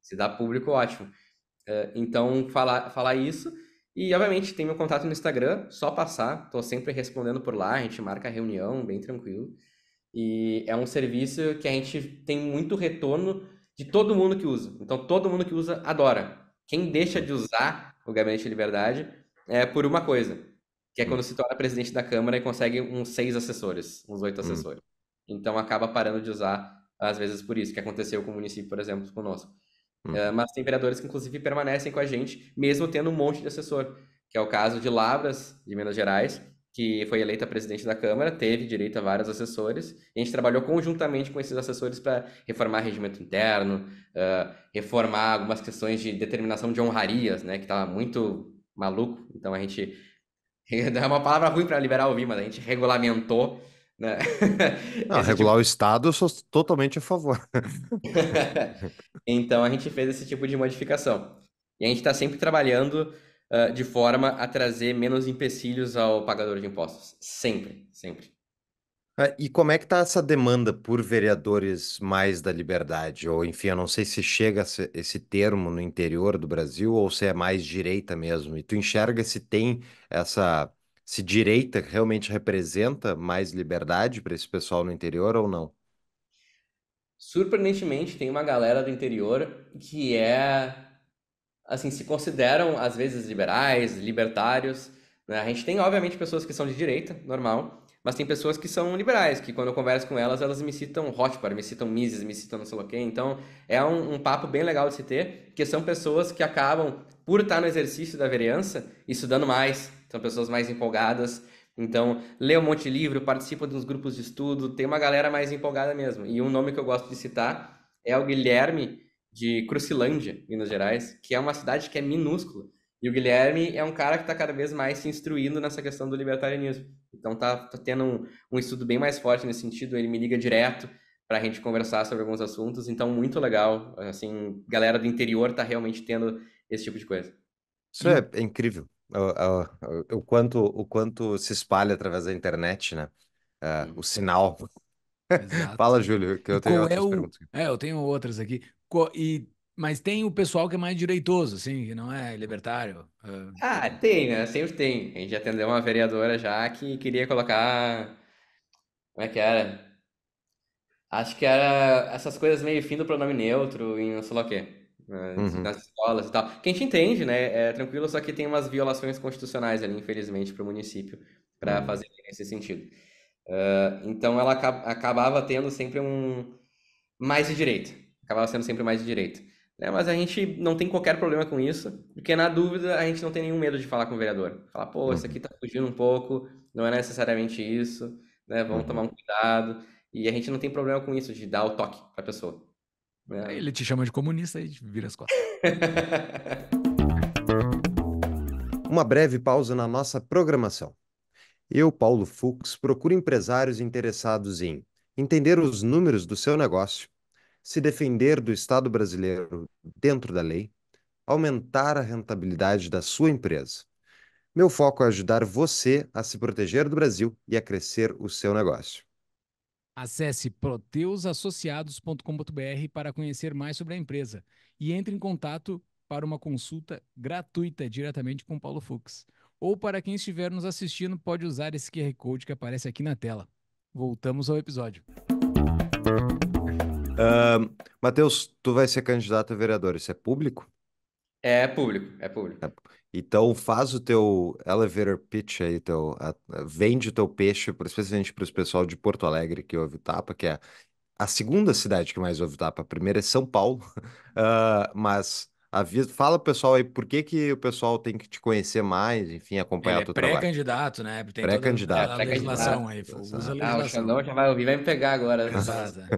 se dá público, ótimo. Uh, então, falar, falar isso e, obviamente, tem meu contato no Instagram, só passar, tô sempre respondendo por lá, a gente marca reunião, bem tranquilo. E é um serviço que a gente tem muito retorno de todo mundo que usa. Então, todo mundo que usa adora. Quem deixa de usar o Gabinete de Liberdade é por uma coisa, que é quando hum. se torna presidente da Câmara e consegue uns seis assessores, uns oito hum. assessores. Então, acaba parando de usar, às vezes, por isso, que aconteceu com o município, por exemplo, conosco. Uhum. Ah, mas tem vereadores que, inclusive, permanecem com a gente, mesmo tendo um monte de assessor, que é o caso de Labras de Minas Gerais, que foi eleita presidente da Câmara, teve direito a vários assessores, e a gente trabalhou conjuntamente com esses assessores para reformar regimento interno, uh, reformar algumas questões de determinação de honrarias, né, que estava muito maluco, então a gente. *laughs* É uma palavra ruim para liberar ouvir, mas a gente regulamentou né? *laughs* Não, tipo regular tipo... o Estado eu sou totalmente a favor. *laughs* então a gente fez esse tipo de modificação. E a gente está sempre trabalhando uh, de forma a trazer menos empecilhos ao pagador de impostos. Sempre, sempre. É, e como é que está essa demanda por vereadores mais da liberdade? Ou, enfim, eu não sei se chega esse termo no interior do Brasil ou se é mais direita mesmo. E tu enxerga se tem essa se direita realmente representa mais liberdade para esse pessoal no interior ou não? Surpreendentemente, tem uma galera do interior que é assim, se consideram às vezes liberais, libertários, né? A gente tem obviamente pessoas que são de direita, normal, mas tem pessoas que são liberais, que quando eu converso com elas, elas me citam Rothbard, me citam Mises, me citam não sei o quê. Então, é um, um papo bem legal de se ter, que são pessoas que acabam, por estar no exercício da vereança, estudando mais, são pessoas mais empolgadas. Então, lê um monte de livro, participa de uns grupos de estudo, tem uma galera mais empolgada mesmo. E um nome que eu gosto de citar é o Guilherme de Crucilândia, Minas Gerais, que é uma cidade que é minúscula. E o Guilherme é um cara que está cada vez mais se instruindo nessa questão do libertarianismo. Então tá, tá tendo um, um, estudo bem mais forte nesse sentido. Ele me liga direto para a gente conversar sobre alguns assuntos. Então muito legal. Assim, galera do interior está realmente tendo esse tipo de coisa. Isso é, é incrível o, o, o, quanto, o quanto se espalha através da internet, né? Uh, o sinal. *laughs* Fala, Júlio, que eu tenho é outras é o... perguntas. É, eu tenho outras aqui. E... Mas tem o pessoal que é mais direitoso, assim, que não é libertário. Uh... Ah, tem, né? Sempre tem. A gente atendeu uma vereadora já que queria colocar. Como é que era? Acho que era essas coisas meio fim do pronome neutro e não sei lá o quê. Né, uhum. nas escolas e tal. Que a gente entende, né? É tranquilo, só que tem umas violações constitucionais ali, infelizmente, para o município, para uhum. fazer nesse sentido. Uh, então ela acabava tendo sempre um mais de direito, acabava sendo sempre mais de direito. Né? Mas a gente não tem qualquer problema com isso, porque na dúvida a gente não tem nenhum medo de falar com o vereador. Falar, pô, uhum. isso aqui tá fugindo um pouco, não é necessariamente isso, né? Vamos uhum. tomar um cuidado. E a gente não tem problema com isso de dar o toque para a pessoa. É. Ele te chama de comunista e vira as costas. *laughs* Uma breve pausa na nossa programação. Eu, Paulo Fux, procuro empresários interessados em entender os números do seu negócio, se defender do Estado brasileiro dentro da lei, aumentar a rentabilidade da sua empresa. Meu foco é ajudar você a se proteger do Brasil e a crescer o seu negócio. Acesse proteusassociados.com.br para conhecer mais sobre a empresa e entre em contato para uma consulta gratuita diretamente com Paulo Fux. Ou para quem estiver nos assistindo, pode usar esse QR Code que aparece aqui na tela. Voltamos ao episódio. Uh, Matheus, tu vai ser candidato a vereador, isso é público? É, é público, é público. É. Então faz o teu elevator pitch aí, teu, a, a, vende o teu peixe, especialmente para os pessoal de Porto Alegre que ouve Tapa, que é a segunda cidade que mais ouve Tapa, a primeira é São Paulo, uh, *laughs* mas avisa, fala pessoal aí por que, que o pessoal tem que te conhecer mais, enfim, acompanhar Ele é o teu pré -candidato, trabalho. Pré-candidato, né? Tem pré-candidato. Toda legislação pré aí, usa a Ah, o Xandão já vai ouvir, vai me pegar agora. Né? Exato. *laughs*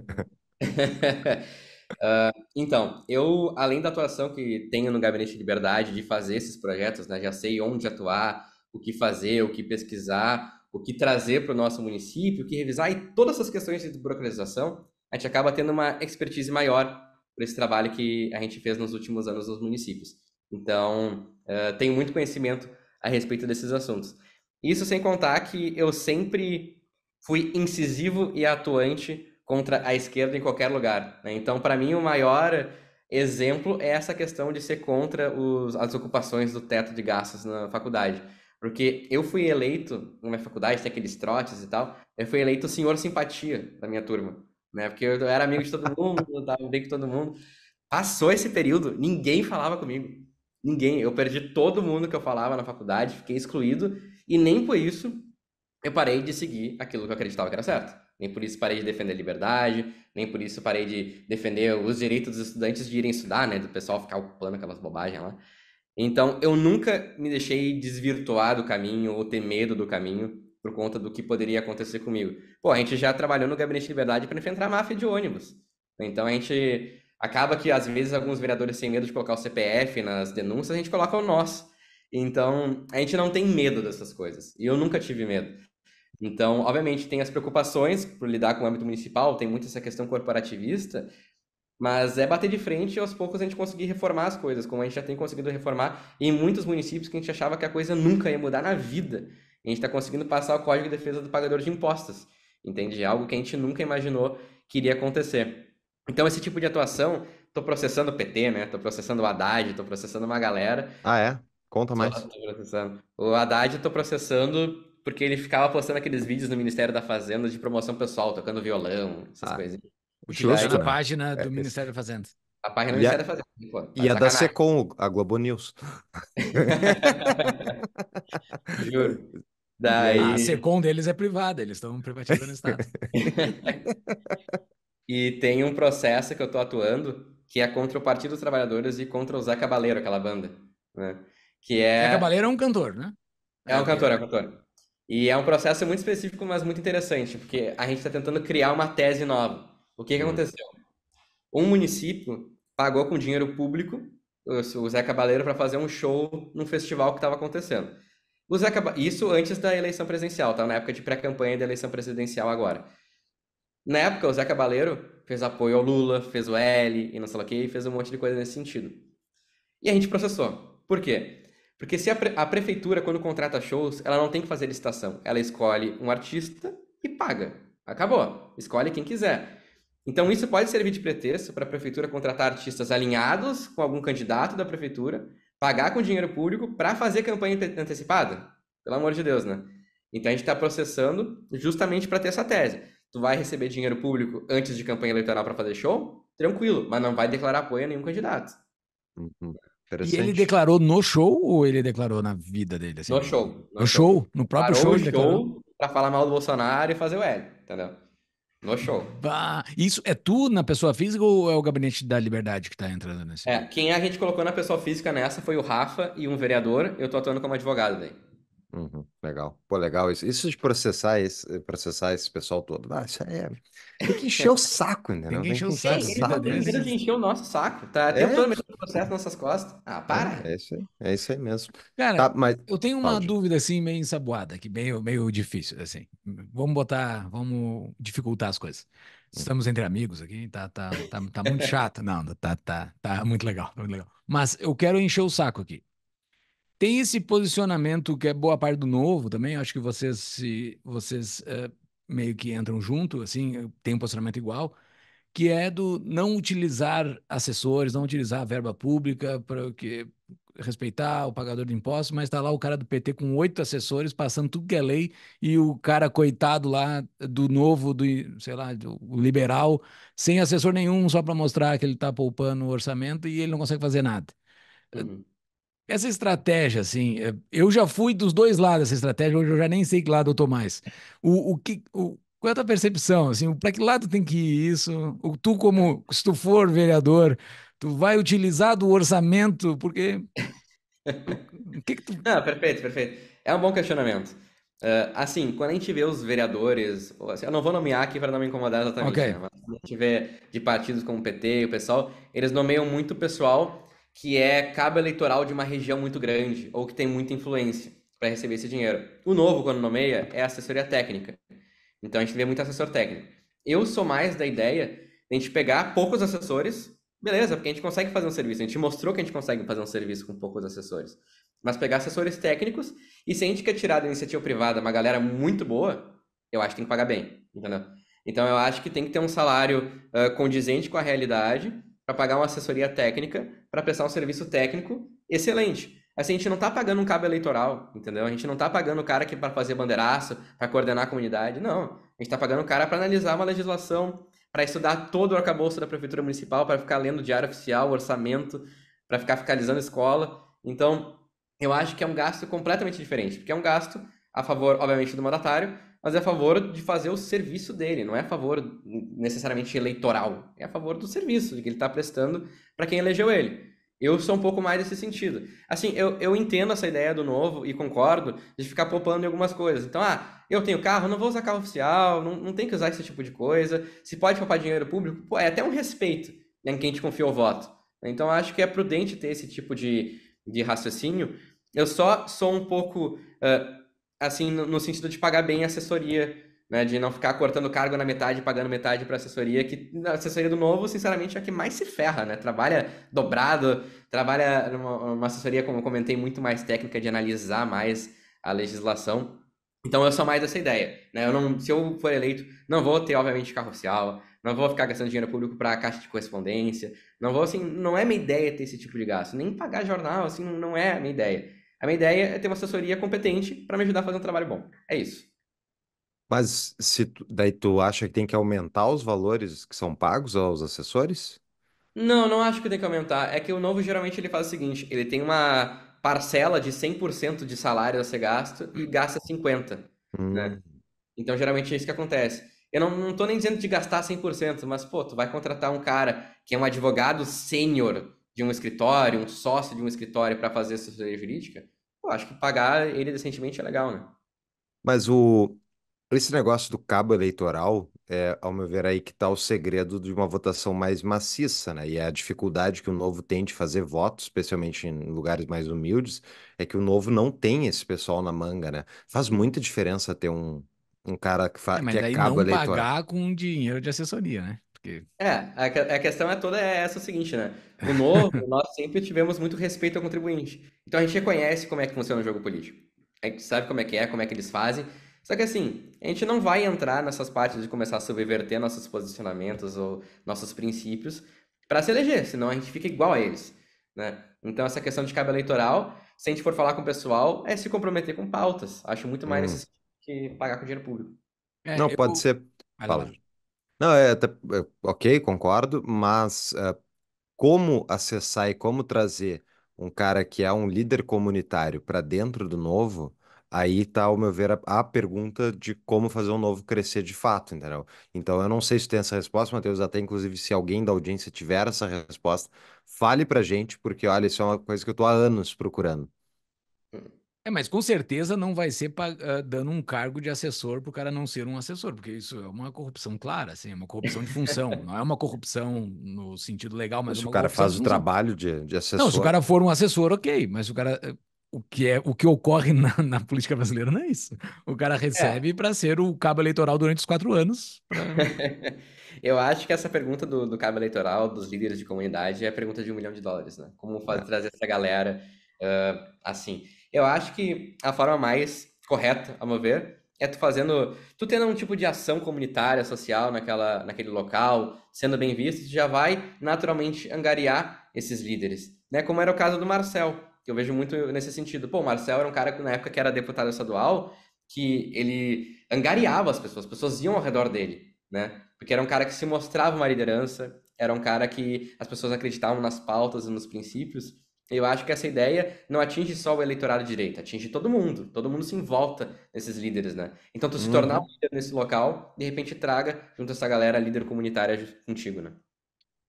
*laughs* Uh, então, eu, além da atuação que tenho no Gabinete de Liberdade, de fazer esses projetos, né, já sei onde atuar, o que fazer, o que pesquisar, o que trazer para o nosso município, o que revisar, e todas essas questões de burocratização, a gente acaba tendo uma expertise maior para esse trabalho que a gente fez nos últimos anos nos municípios. Então, uh, tenho muito conhecimento a respeito desses assuntos. Isso sem contar que eu sempre fui incisivo e atuante contra a esquerda em qualquer lugar. Né? Então, para mim, o maior exemplo é essa questão de ser contra os, as ocupações do teto de gastos na faculdade. Porque eu fui eleito, na minha faculdade tem aqueles trotes e tal, eu fui eleito o senhor simpatia da minha turma, né? Porque eu era amigo de todo mundo, eu dava bem com todo mundo. Passou esse período, ninguém falava comigo. Ninguém. Eu perdi todo mundo que eu falava na faculdade, fiquei excluído, e nem por isso eu parei de seguir aquilo que eu acreditava que era certo. Nem por isso parei de defender a liberdade, nem por isso parei de defender os direitos dos estudantes de irem estudar, né? Do pessoal ficar ocupando aquelas bobagens lá. Então, eu nunca me deixei desvirtuar do caminho ou ter medo do caminho por conta do que poderia acontecer comigo. Pô, a gente já trabalhou no Gabinete de Liberdade para enfrentar a máfia de ônibus. Então, a gente acaba que, às vezes, alguns vereadores têm medo de colocar o CPF nas denúncias, a gente coloca o nosso. Então, a gente não tem medo dessas coisas. E eu nunca tive medo. Então, obviamente, tem as preocupações por lidar com o âmbito municipal, tem muito essa questão corporativista, mas é bater de frente e aos poucos a gente conseguir reformar as coisas, como a gente já tem conseguido reformar em muitos municípios que a gente achava que a coisa nunca ia mudar na vida. A gente está conseguindo passar o Código de Defesa do Pagador de Impostos, entende? É algo que a gente nunca imaginou que iria acontecer. Então, esse tipo de atuação, estou processando o PT, né? Estou processando o Haddad, estou processando uma galera. Ah, é? Conta mais. Tô, tô processando. O Haddad estou processando porque ele ficava postando aqueles vídeos no Ministério da Fazenda de promoção pessoal, tocando violão, essas ah, coisas. Justo, daí, a né? página é, do é, Ministério da Fazenda. A página do Ministério a, da Fazenda. Pô, tá e a da Secom, a Globo News. *laughs* Juro. Daí... A Secom deles é privada, eles estão privatizando o Estado. *laughs* e tem um processo que eu estou atuando que é contra o Partido dos Trabalhadores e contra o Zé Cabaleiro, aquela banda. Né? Que é... Zé Cabaleiro é um cantor, né? É um é, cantor, é. é um cantor. E é um processo muito específico, mas muito interessante, porque a gente está tentando criar uma tese nova. O que, que hum. aconteceu? Um município pagou com dinheiro público o Zé Cabaleiro para fazer um show num festival que estava acontecendo. O Zé Cab... Isso antes da eleição presidencial, tá? Na época de pré-campanha da eleição presidencial agora. Na época, o Zé Cabaleiro fez apoio ao Lula, fez o L e não sei o que, e fez um monte de coisa nesse sentido. E a gente processou. Por quê? Porque se a, pre a, prefeitura, quando contrata shows, ela não tem que fazer licitação. Ela escolhe um artista e paga. Acabou. Escolhe quem quiser. Então, isso pode servir de pretexto para a prefeitura contratar artistas alinhados com algum candidato da prefeitura, pagar com dinheiro público para fazer campanha antecipada. Pelo amor de Deus, né? Então, a gente está processando justamente para ter essa tese. Tu vai receber dinheiro público antes de campanha eleitoral para fazer show? Tranquilo, mas não vai declarar apoio a nenhum candidato. Uhum. E ele declarou no show ou ele declarou na vida dele? Assim? No show. No, no show. show. No próprio Parou show? Parou show pra falar mal do Bolsonaro e fazer o L, entendeu? No show. Bah, isso é tu na pessoa física ou é o gabinete da liberdade que tá entrando nesse? É, quem a gente colocou na pessoa física nessa foi o Rafa e um vereador. Eu tô atuando como advogado daí. Uhum, legal. Pô, legal isso. Isso de processar esse, processar esse pessoal todo. Ah, isso aí é tem que encher é. o saco, ainda. Tem que encher o saco. Tem tá que encher o nosso saco. Tá é? tentando mexendo o processo nas nossas costas. Ah, é, para. É, é isso aí, é isso aí mesmo. Cara, tá, mas... eu tenho uma dúvida assim, meio ensaboada, que meio, meio difícil, assim. Vamos botar, vamos dificultar as coisas. Hum. Estamos entre amigos aqui, tá, tá, tá, tá muito *laughs* chato. Não, tá, tá, tá muito legal, tá muito legal. Mas eu quero encher o saco aqui. Tem esse posicionamento que é boa parte do novo também, acho que vocês, se, vocês uh, meio que entram junto, assim, eh, tem um posicionamento igual, que é do não utilizar assessores, não utilizar a verba pública para que respeitar o pagador de impostos, mas está lá o cara do PT com oito assessores passando tudo que é lei e o cara coitado lá do novo, do sei lá, do liberal, sem assessor nenhum, só para mostrar que ele está poupando o orçamento e ele não consegue fazer nada. Uhum. Essa estratégia, assim, eh, eu já fui dos dois lados dessa estratégia, hoje eu já nem sei que lado eu tô mais. O, o que, o, qual é a tua percepção, assim, para que lado tem que ir isso? o tu, como, se tu for vereador, tu vai utilizar do orçamento, porque... que que tu... Não, perfeito, perfeito. É um bom questionamento. Uh, assim, quando a gente vê os vereadores, assim, eu não vou nomear aqui para não me incomodar exatamente, okay. né? mas quando a gente vê de partidos como o PT, o pessoal, eles nomeiam muito o pessoal que é cabo eleitoral de uma região muito grande ou que tem muita influência para receber esse dinheiro. O novo, quando nomeia, é assessoria técnica. Então a gente vê muito assessor técnico. Eu sou mais da ideia de a gente pegar poucos assessores, beleza, porque a gente consegue fazer um serviço. A gente mostrou que a gente consegue fazer um serviço com poucos assessores. Mas pegar assessores técnicos e se a gente quer tirar da iniciativa privada uma galera muito boa, eu acho que tem que pagar bem, entendeu? Então eu acho que tem que ter um salário uh, condizente com a realidade para pagar uma assessoria técnica, para prestar um serviço técnico excelente. Assim, a gente não está pagando um cabo eleitoral, entendeu? A gente não está pagando o cara que é para fazer bandeiraço, para coordenar a comunidade, não. A gente está pagando o cara para analisar uma legislação, para estudar todo o arcabouço da prefeitura municipal, para ficar lendo o diário oficial, o orçamento, para ficar fiscalizando escola. Então, eu acho que é um gasto completamente diferente, porque é um gasto a favor, obviamente, do mandatário, mas é a favor de fazer o serviço dele, não é a favor necessariamente eleitoral, é a favor do serviço que ele está prestando para quem elegeu ele. Eu sou um pouco mais nesse sentido. Assim, eu, eu entendo essa ideia do novo e concordo de ficar poupando em algumas coisas. Então, ah, eu tenho carro, não vou usar carro oficial, não, não tem que usar esse tipo de coisa. Se pode poupar dinheiro público, pô, é até um respeito em quem te confiou o voto. Então, acho que é prudente ter esse tipo de, de raciocínio. Eu só sou um pouco uh, assim, no, sentido de pagar bem a assessoria, né? De não ficar cortando cargo na metade, pagando metade para assessoria, que a assessoria do novo, sinceramente, é a que mais se ferra, né? Trabalha dobrado, trabalha numa, numa assessoria, como eu comentei, muito mais técnica de analisar mais a legislação. Então eu sou mais essa ideia, né? Eu não, se eu for eleito, não vou ter obviamente carro social não vou ficar gastando dinheiro público para caixa de correspondência, não vou assim, não é minha ideia ter esse tipo de gasto, nem pagar jornal, assim, não é minha ideia. A minha ideia é ter uma assessoria competente para me ajudar a fazer um trabalho bom. É isso. Mas se tu, daí tu acha que tem que aumentar os valores que são pagos aos assessores? Não, não acho que tem que aumentar. É que o novo geralmente ele faz o seguinte, ele tem uma parcela de 100% de salário a ser gasto e gasta 50, né? hum. né? Então geralmente é isso que acontece. Eu não, não tô nem dizendo de gastar 100%, mas pô, tu vai contratar um cara que é um advogado sênior de um escritório, um sócio de um escritório para fazer assessoria jurídica, eu acho que pagar ele decentemente é legal, né? Mas o esse negócio do cabo eleitoral é, ao meu ver aí que está o segredo de uma votação mais maciça, né? E é a dificuldade que o novo tem de fazer votos, especialmente em lugares mais humildes, é que o novo não tem esse pessoal na manga, né? Faz muita diferença ter um, um cara que, fa... É, que é cabo eleitoral. Mas pagar com dinheiro de assessoria, né? Porque... É, a, a, questão é toda é essa é o seguinte, né? O novo, *laughs* nós sempre tivemos muito respeito ao contribuinte. Então a gente reconhece como é que funciona o jogo político. A gente sabe como é que é, como é que eles fazem. Só que assim, a gente não vai entrar nessas partes de começar a subverter nossos posicionamentos ou nossos princípios para se eleger, senão a gente fica igual a eles, né? Então essa questão de cabo eleitoral, se a gente for falar com o pessoal, é se comprometer com pautas. Acho muito mais hum. necessário que pagar com dinheiro público. É, não, eu... pode ser... Fala. Não, é, até- é, ok, concordo, mas eh, como acessar e como trazer um cara que é um líder comunitário para dentro do novo, aí tá, ao meu ver, a, a pergunta de como fazer o novo crescer de fato, entendeu? Então, eu não sei se tem essa resposta, Matheus, até inclusive se alguém da audiência tiver essa resposta, fale a gente, porque olha, isso é uma coisa que eu estou há anos procurando. É, mas com certeza não vai ser ah, dando um cargo de assessor para o cara não ser um assessor, porque isso é uma corrupção clara, assim, é uma corrupção de função. não é uma corrupção no sentido legal, mas. mas é se o cara faz o trabalho de, de assessor. Não, se o cara for um assessor, ok, mas o cara. Eh, o que, é, o que ocorre na, na política brasileira não é isso. O cara é. recebe é. para ser o cabo eleitoral durante os quatro anos. Pra... *laughs* Eu acho que essa pergunta do, do cabo eleitoral, dos líderes de comunidade, é a pergunta de um milhão de dólares, né? Como é. fazer, é. trazer essa galera uh, assim. Eu acho que a forma mais correta, a meu ver, é tu fazendo, tu tendo um tipo de ação comunitária, social naquela, naquele local, sendo bem visto, tu já vai naturalmente angariar esses líderes, né? Como era o caso do Marcel, que eu vejo muito nesse sentido. Pô, o Marcel era um cara que na época que era deputado estadual, que ele angariava as pessoas, as pessoas iam ao redor dele, né? Porque era um cara que se mostrava uma liderança, era um cara que as pessoas acreditavam nas pautas e nos princípios. Eu acho que essa ideia não atinge só o eleitorado de direita, atinge todo mundo. Todo mundo se envolta nesses líderes, né? Então, tu se uhum. tornar um líder nesse local, de repente traga junto a essa galera líder comunitária contigo, né?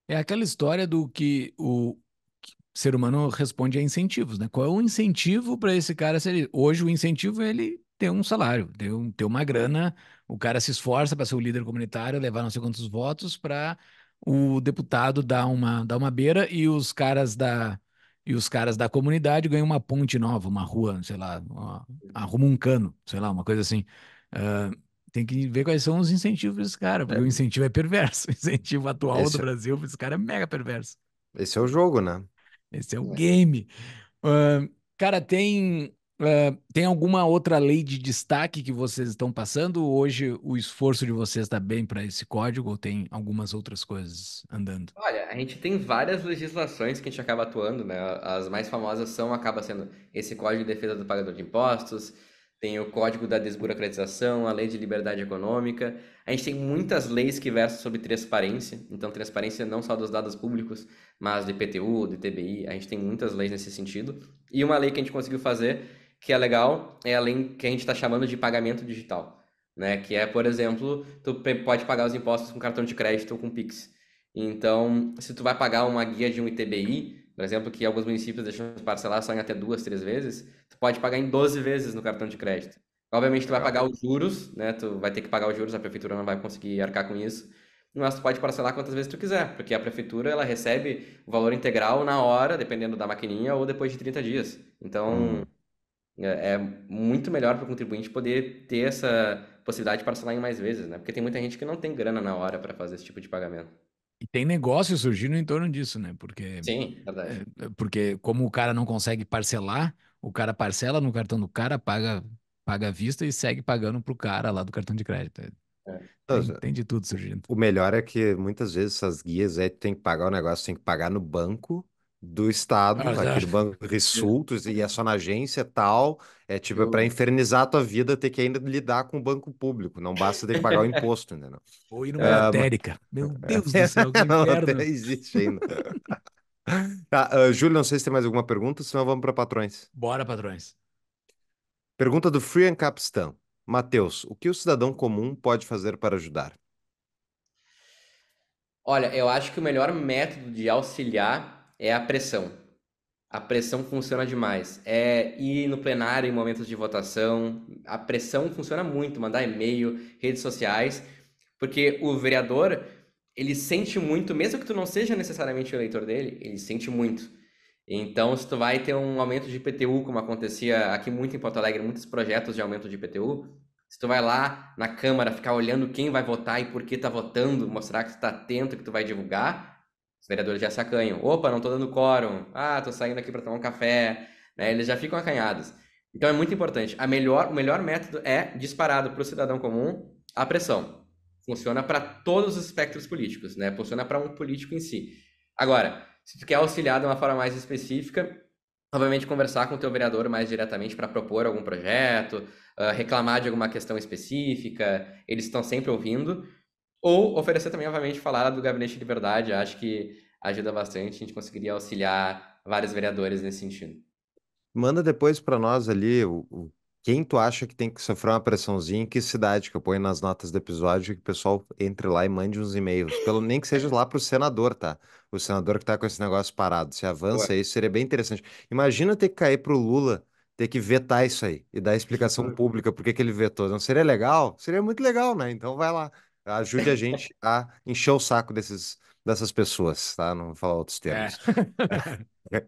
É aquela história do que o ser humano responde a incentivos, né? Qual é o incentivo para esse cara ser... Hoje o incentivo é ele ter um salário, ter, um, ter uma grana, o cara se esforça para ser o líder comunitário, levar não sei quantos votos para o deputado dar uma, dar uma beira e os caras da e os caras da comunidade ganham uma ponte nova, uma rua, sei lá, arruma um cano, sei lá, uma coisa assim. Uh, tem que ver quais são os incentivos desse cara, porque é. o incentivo é perverso. *laughs* O incentivo atual esse... do é Brasil esse cara é mega perverso. Esse é o jogo, né? Esse é o é. game. Uh, cara, tem Uh, tem alguma outra lei de destaque que vocês estão passando? Hoje o esforço de vocês está bem para esse código ou tem algumas outras coisas andando? Olha, a gente tem várias legislações que a gente acaba atuando, né? As mais famosas são, acaba sendo esse Código de Defesa do Pagador de Impostos, tem o Código da Desburocratização, a Lei de Liberdade Econômica. A gente tem muitas leis que versam sobre transparência, então transparência não só dos dados públicos, mas do IPTU, do TBI. a gente tem muitas leis nesse sentido. E uma lei que a gente conseguiu fazer que é legal, é além que a gente está chamando de pagamento digital, né? Que é, por exemplo, tu pode pagar os impostos com cartão de crédito ou com Pix. Então, se tu vai pagar uma guia de um ITBI, por exemplo, que alguns municípios deixam parcelar só em até duas, três vezes, tu pode pagar em 12 vezes no cartão de crédito. Obviamente, tu vai pagar os juros, né? Tu vai ter que pagar os juros, a prefeitura não vai conseguir arcar com isso. Mas tu pode parcelar quantas vezes tu quiser, porque a prefeitura ela recebe o valor integral na hora, dependendo da maquininha, ou depois de 30 dias. Então, hum. É, é muito melhor para o contribuinte poder ter essa possibilidade de parcelar em mais vezes, né? Porque tem muita gente que não tem grana na hora para fazer esse tipo de pagamento. E tem negócio surgindo em torno disso, né? Porque Sim, verdade. É, é, porque como o cara não consegue parcelar, o cara parcela no cartão do cara, paga paga à vista e segue pagando pro cara lá do cartão de crédito. É. Tem, tem, de tudo surgindo. O melhor é que muitas vezes essas guias aí tem que pagar o negócio, tem que pagar no banco do Estado, ah, Banco resultos *laughs* e é só na agência tal. É tipo, é eu... para infernizar a tua vida, ter que ainda lidar com o banco público. Não basta ter que pagar o *laughs* imposto, ainda Ou ir numa é, lotérica. Meu *laughs* Deus do céu, que não, não existe ainda. tá, uh, Júlio, não sei se tem mais alguma pergunta, senão vamos para patrões. Bora, patrões. Pergunta do Free and Capstan. Matheus, o que o cidadão comum pode fazer para ajudar? Olha, eu acho que o melhor método de auxiliar é a pressão. A pressão funciona demais. É ir no plenário em momentos de votação. A pressão funciona muito, mandar e-mail, redes sociais, porque o vereador, ele sente muito, mesmo que tu não seja necessariamente o eleitor dele, ele sente muito. Então, se tu vai ter um aumento de IPTU, como acontecia aqui muito em Porto Alegre, muitos projetos de aumento de IPTU, se tu vai lá na Câmara ficar olhando quem vai votar e por que tá votando, mostrar que tu tá atento, que tu vai divulgar, os vereadores já se acanham. Opa, não estou dando quórum. Ah, estou saindo aqui para tomar um café. Né? Eles já ficam acanhados. Então é muito importante. A melhor, o melhor método é disparado para o cidadão comum a pressão. Funciona para todos os espectros políticos, né? Funciona para um político em si. Agora, se tu quer auxiliar de uma forma mais específica, obviamente conversar com o teu vereador mais diretamente para propor algum projeto, uh, reclamar de alguma questão específica, eles estão sempre ouvindo. Ou oferecer também, obviamente, falar do gabinete de liberdade, acho que ajuda bastante, a gente conseguiria auxiliar vários vereadores nesse sentido. Manda depois para nós ali o, quem tu acha que tem que sofrer uma pressãozinha, em que cidade, que eu ponho nas notas do episódio, que o pessoal entre lá e mande uns e-mails. Pelo, nem que seja lá para o senador, tá? O senador que está com esse negócio parado. Se avança Ué. isso, seria bem interessante. Imagina ter que cair para o Lula, ter que vetar isso aí e dar explicação pública por que ele vetou. Não seria legal? Seria muito legal, né? Então vai lá. Ajude a gente a encher o saco desses, dessas pessoas, tá? Não vou falar outros é. termos. *laughs* É.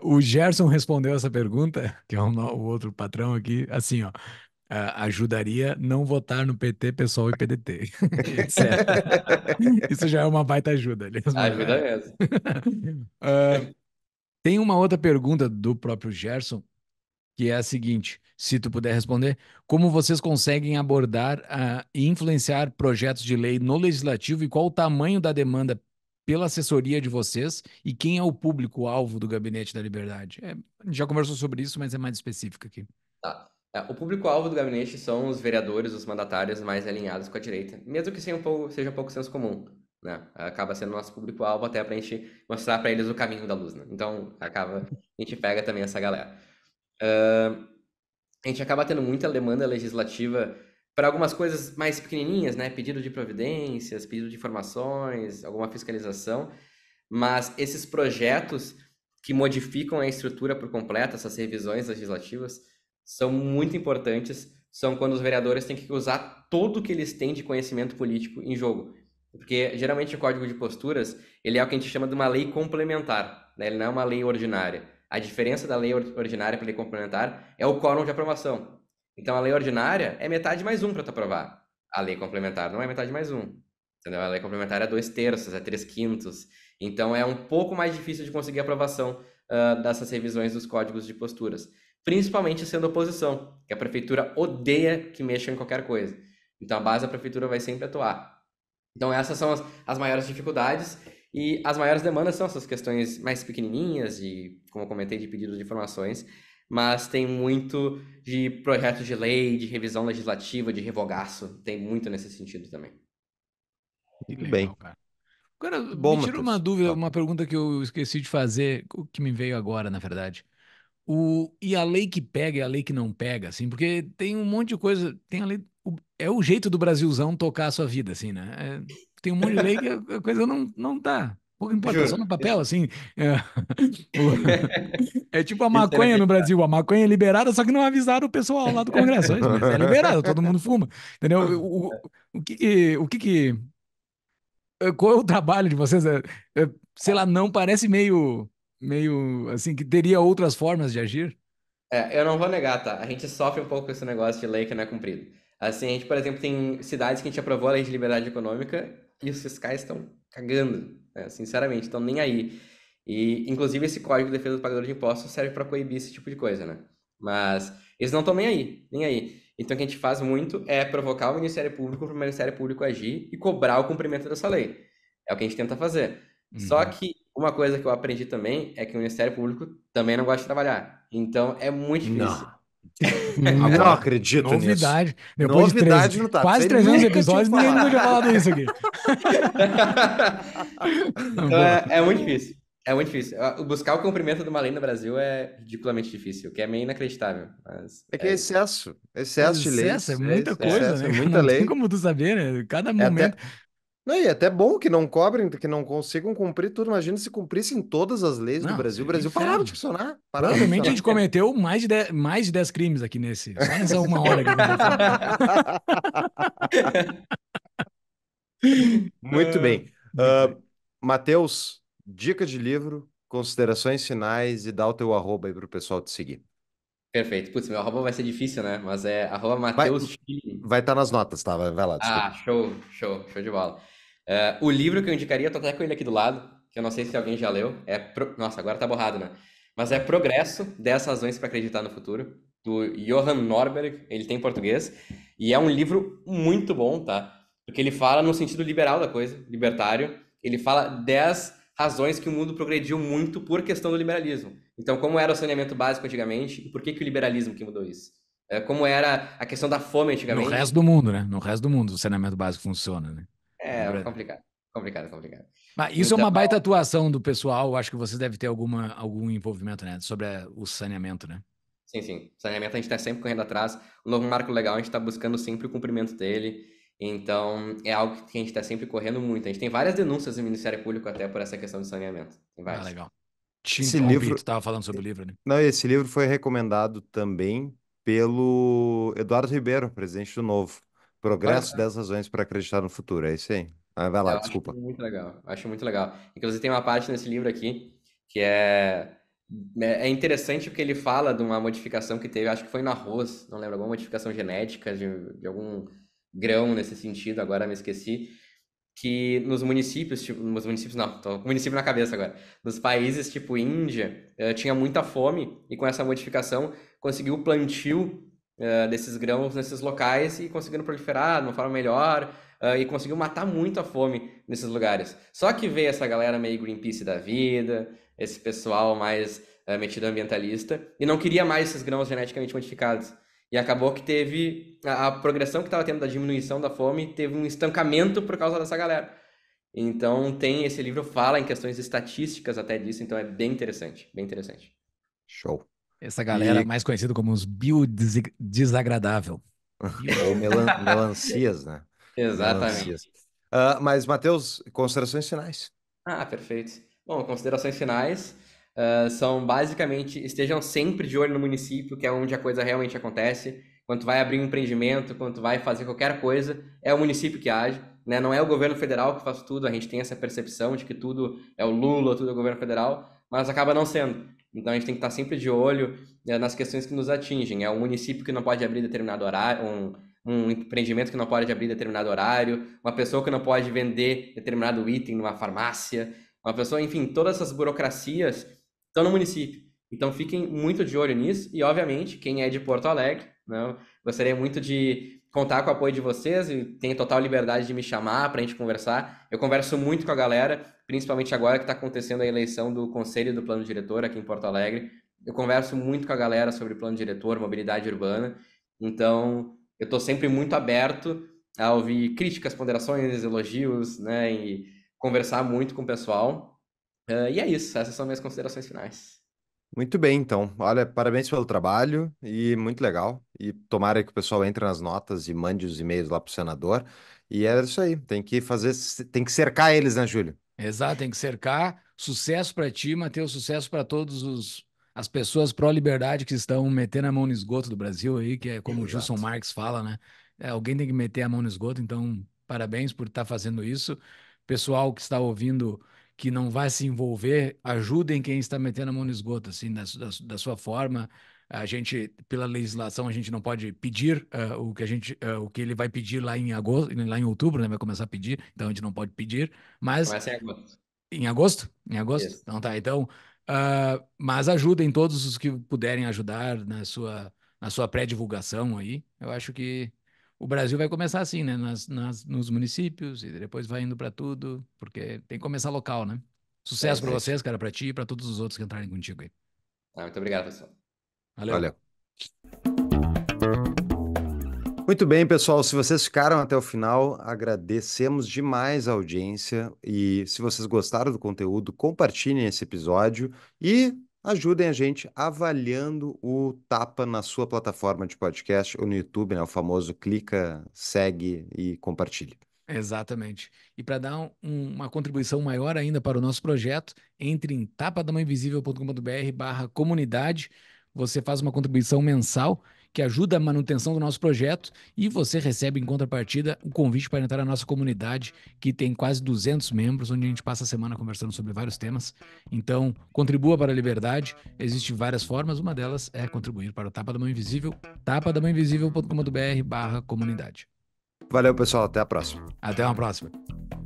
uh, o Gerson respondeu essa pergunta, que é um, o outro patrão aqui, assim, ó. Uh, ajudaria não votar no PT, pessoal, e PDT. *laughs* É, *laughs* isso já é uma baita ajuda. Aliás, ajuda mesmo. uh, tem uma outra pergunta do próprio Gerson que é a seguinte, se tu puder responder, como vocês conseguem abordar ah, e influenciar projetos de lei no legislativo e qual o tamanho da demanda pela assessoria de vocês e quem é o público-alvo do Gabinete da Liberdade? É, já conversou sobre isso, mas é mais específico aqui. Tá. É, o público-alvo do gabinete são os vereadores, os mandatários mais alinhados com a direita, mesmo que seja um pouco, seja um pouco senso comum. Né? Acaba sendo nosso público-alvo até para a gente mostrar para eles o caminho da luz. Né? Então, acaba, a gente pega também essa galera. Uh, a gente acaba tendo muita demanda legislativa para algumas coisas mais pequenininhas, né? Pedido de providências, pedido de informações, alguma fiscalização, mas esses projetos que modificam a estrutura por completo, essas revisões legislativas, são muito importantes, são quando os vereadores têm que usar todo o que eles têm de conhecimento político em jogo. Porque geralmente o Código de Posturas, ele é o que a gente chama de uma lei complementar, né? Ele não é uma lei ordinária a diferença da lei ordinária para a lei complementar é o quórum de aprovação. Então, a lei ordinária é metade mais um para tu aprovar. A lei complementar não é metade mais um. Entendeu? A lei complementar é dois terços, é três quintos. Então, é um pouco mais difícil de conseguir aprovação uh, dessas revisões dos códigos de posturas. Principalmente sendo oposição, que a prefeitura odeia que mexam em qualquer coisa. Então, a base da prefeitura vai sempre atuar. Então, essas são as, as maiores dificuldades. E as maiores demandas são essas questões mais pequenininhas e, como eu comentei, de pedidos de informações, mas tem muito de projetos de lei, de revisão legislativa, de revogaço, tem muito nesse sentido também. Muito bem. Agora, Bom, me tira uma dúvida, uma pergunta que eu esqueci de fazer, que me veio agora, na verdade. O, e a lei que pega e a lei que não pega, assim, porque tem um monte de coisa. Tem a lei, é o jeito do Brasilzão tocar a sua vida, assim, né? É, tem um monte de lei que a *laughs* coisa não, não tá. Pouco importa, é só no papel, assim. É, *laughs* é tipo a maconha no Brasil. A maconha é liberada, só que não avisaram o pessoal lá do Congresso. É liberado, todo mundo fuma. Entendeu? O, o, que, o que, que é, Qual é o trabalho de vocês? É, sei lá, não parece meio, meio assim, que teria outras formas de agir? É, eu não vou negar, tá? A gente sofre um pouco com esse negócio de lei que não é cumprido. Assim, a gente, por exemplo, tem cidades que a gente aprovou a lei de liberdade econômica e os fiscais estão cagando, né? sinceramente, estão nem aí. E, inclusive, esse código de defesa do pagador de impostos serve para coibir esse tipo de coisa, né? Mas eles não estão nem aí, nem aí. Então, o que a gente faz muito é provocar o Ministério Público para o Ministério Público agir e cobrar o cumprimento dessa lei. É o que a gente tenta fazer. Uhum. Só que uma coisa que eu aprendi também é que o Ministério Público também não gosta de trabalhar. Então, é muito difícil. Não Agora, não acredito novidade. nisso. Depois novidade. Depois de três, tá. quase 300 episódios, ninguém nunca tinha falado isso aqui. *laughs* então, é, é, muito difícil. É muito difícil. Ah, buscar o cumprimento de uma lei no Brasil é ridiculamente difícil, o que é meio inacreditável. é que é excesso. É excesso, excesso de lei. É muita é coisa, excesso, né? É muita não lei. tem como tu saber, né? Cada é momento. Até... Não, e é até bom que não cobrem, que não consigam cumprir tudo. Imagina se cumprissem todas as leis não, do Brasil. O Brasil inferno. parava de funcionar. Parava Provavelmente a gente cometeu mais de 10, mais de crimes aqui nesse. mais uma *laughs* hora aqui. Muito ah, bem. Uh, ah, Matheus, dica de livro, considerações finais e dá o teu arroba aí para o pessoal te seguir. Perfeito. Putz, meu arroba vai ser difícil, né? Mas é arroba Matheus Vai estar tá nas notas, tá? Vai, lá. Desculpa. Ah, show, show, show de bola. Uh, o livro que eu indicaria, eu tô até com ele aqui do lado, que eu não sei se alguém já leu, é... Pro... Nossa, agora tá borrado, né? Mas é Progresso, 10 Razões para Acreditar no Futuro, do Johan Norberg, ele tem em português, e é um livro muito bom, tá? Porque ele fala no sentido liberal da coisa, libertário, ele fala 10 razões que o mundo progrediu muito por questão do liberalismo. Então, como era o saneamento básico antigamente, e por que, que o liberalismo que mudou isso? É, como era a questão da fome antigamente. No resto do mundo, né? No resto do mundo o saneamento básico funciona, né? É, complicado. Complicado, complicado. Mas isso é então, é uma baita tá atuação do pessoal. Acho que vocês devem ter alguma, algum envolvimento, né? Sobre o saneamento, né? Sim, sim. Saneamento a gente está sempre correndo atrás. O novo marco legal a gente está buscando sempre o cumprimento dele. Então, é algo que a gente está sempre correndo muito. A gente tem várias denúncias no Ministério Público até por essa questão de saneamento. Tem ah, várias. Ah, legal. Te esse livro... tu estava falando sobre o livro, né? Não, esse livro foi recomendado também pelo Eduardo Ribeiro, presidente do Novo. Progresso das razões para acreditar no futuro, é isso aí? Ah, vai lá, eu desculpa. Acho muito legal, acho muito legal. Inclusive tem uma parte nesse livro aqui que é né, é interessante porque ele fala de uma modificação que teve, acho que foi no arroz, não lembro, alguma modificação genética de, de algum grão nesse sentido, agora me esqueci, que nos municípios, tipo, nos municípios não, tô com município na cabeça agora, nos países tipo Índia, eh, tinha muita fome e com essa modificação conseguiu plantio desses grãos nesses locais e conseguiram proliferar de uma forma melhor uh, e conseguiu matar muito a fome nesses lugares. Só que veio essa galera meio Greenpeace da vida, esse pessoal mais uh, metido ambientalista e não queria mais esses grãos geneticamente modificados. E acabou que teve a, a progressão que estava tendo da diminuição da fome, teve um estancamento por causa dessa galera. Então tem esse livro fala em questões estatísticas até disso, então é bem interessante, bem interessante. Show. Essa galera e... mais conhecida como os biodesagradável. *laughs* É Ou melan melancias, né? Exatamente. Melancias. Uh, mas, Matheus, considerações finais. Ah, perfeito. Bom, considerações finais uh, são basicamente estejam sempre de olho no município, que é onde a coisa realmente acontece. Quando vai abrir um empreendimento, quando vai fazer qualquer coisa, é o município que age. Né? Não é o governo federal que faz tudo, a gente tem essa percepção de que tudo é o Lula, tudo é o governo federal mas acaba não sendo. Então a gente tem que estar sempre de olho né, nas questões que nos atingem. É um município que não pode abrir determinado horário, um, um empreendimento que não pode abrir determinado horário, uma pessoa que não pode vender determinado item numa farmácia, uma pessoa, enfim, todas essas burocracias estão no município. Então fiquem muito de olho nisso e, obviamente, quem é de Porto Alegre, não? Né, gostaria muito de contar com o apoio de vocês e tem total liberdade de me chamar para a gente conversar. Eu converso muito com a galera, principalmente agora que está acontecendo a eleição do Conselho do Plano Diretor aqui em Porto Alegre. Eu converso muito com a galera sobre plano diretor, mobilidade urbana, então eu estou sempre muito aberto a ouvir críticas, ponderações, elogios, né, e conversar muito com o pessoal. Uh, e é isso, essas são minhas considerações finais. Muito bem, então. Olha, parabéns pelo trabalho e muito legal. E tomara que o pessoal entre nas notas e mande os e-mails lá para o senador. E é isso aí, tem que fazer, tem que cercar eles, né, Júlio? Exato, tem que cercar. Sucesso para ti, Matheus, sucesso para todos os as pessoas pró-liberdade que estão metendo a mão no esgoto do Brasil aí, que é como Exato. o Gilson Marques fala, né? É, alguém tem que meter a mão no esgoto, então parabéns por estar tá fazendo isso. Pessoal que está ouvindo, que não vai se envolver, ajudem quem está metendo a mão no esgoto, assim, da, da, da sua forma, a gente, pela legislação, a gente não pode pedir uh, o que a gente, uh, o que ele vai pedir lá em agosto, lá em outubro, né? Vai começar a pedir, então a gente não pode pedir. Mas em agosto. Em agosto? Em agosto. Então tá. Então, uh, mas ajudem todos os que puderem ajudar na sua na sua pré-divulgação aí. Eu acho que o Brasil vai começar assim, né? Nas, nas nos municípios e depois vai indo para tudo, porque tem que começar local, né? Sucesso é, para vocês, cara, para ti e para todos os outros que entrarem contigo aí. Ah, muito obrigado, pessoal. Valeu. Valeu. Muito bem, pessoal. Se vocês ficaram até o final, agradecemos demais a audiência. E se vocês gostaram do conteúdo, compartilhem esse episódio e ajudem a gente avaliando o Tapa na sua plataforma de podcast ou no YouTube, né? O famoso clica, segue e compartilhe. Exatamente. E para dar um, uma contribuição maior ainda para o nosso projeto, entre em tapadamãoinvisível.com.br barra comunidade. Você faz uma contribuição mensal que ajuda a manutenção do nosso projeto e você recebe em contrapartida o um convite para entrar na nossa comunidade, que tem quase 200 membros, onde a gente passa a semana conversando sobre vários temas. Então, contribua para a liberdade. Existem várias formas, uma delas é contribuir para o Tapa da Mão Invisível, tapadamãoinvisível.com.br barra comunidade. Valeu, pessoal. Até a próxima. Até uma próxima.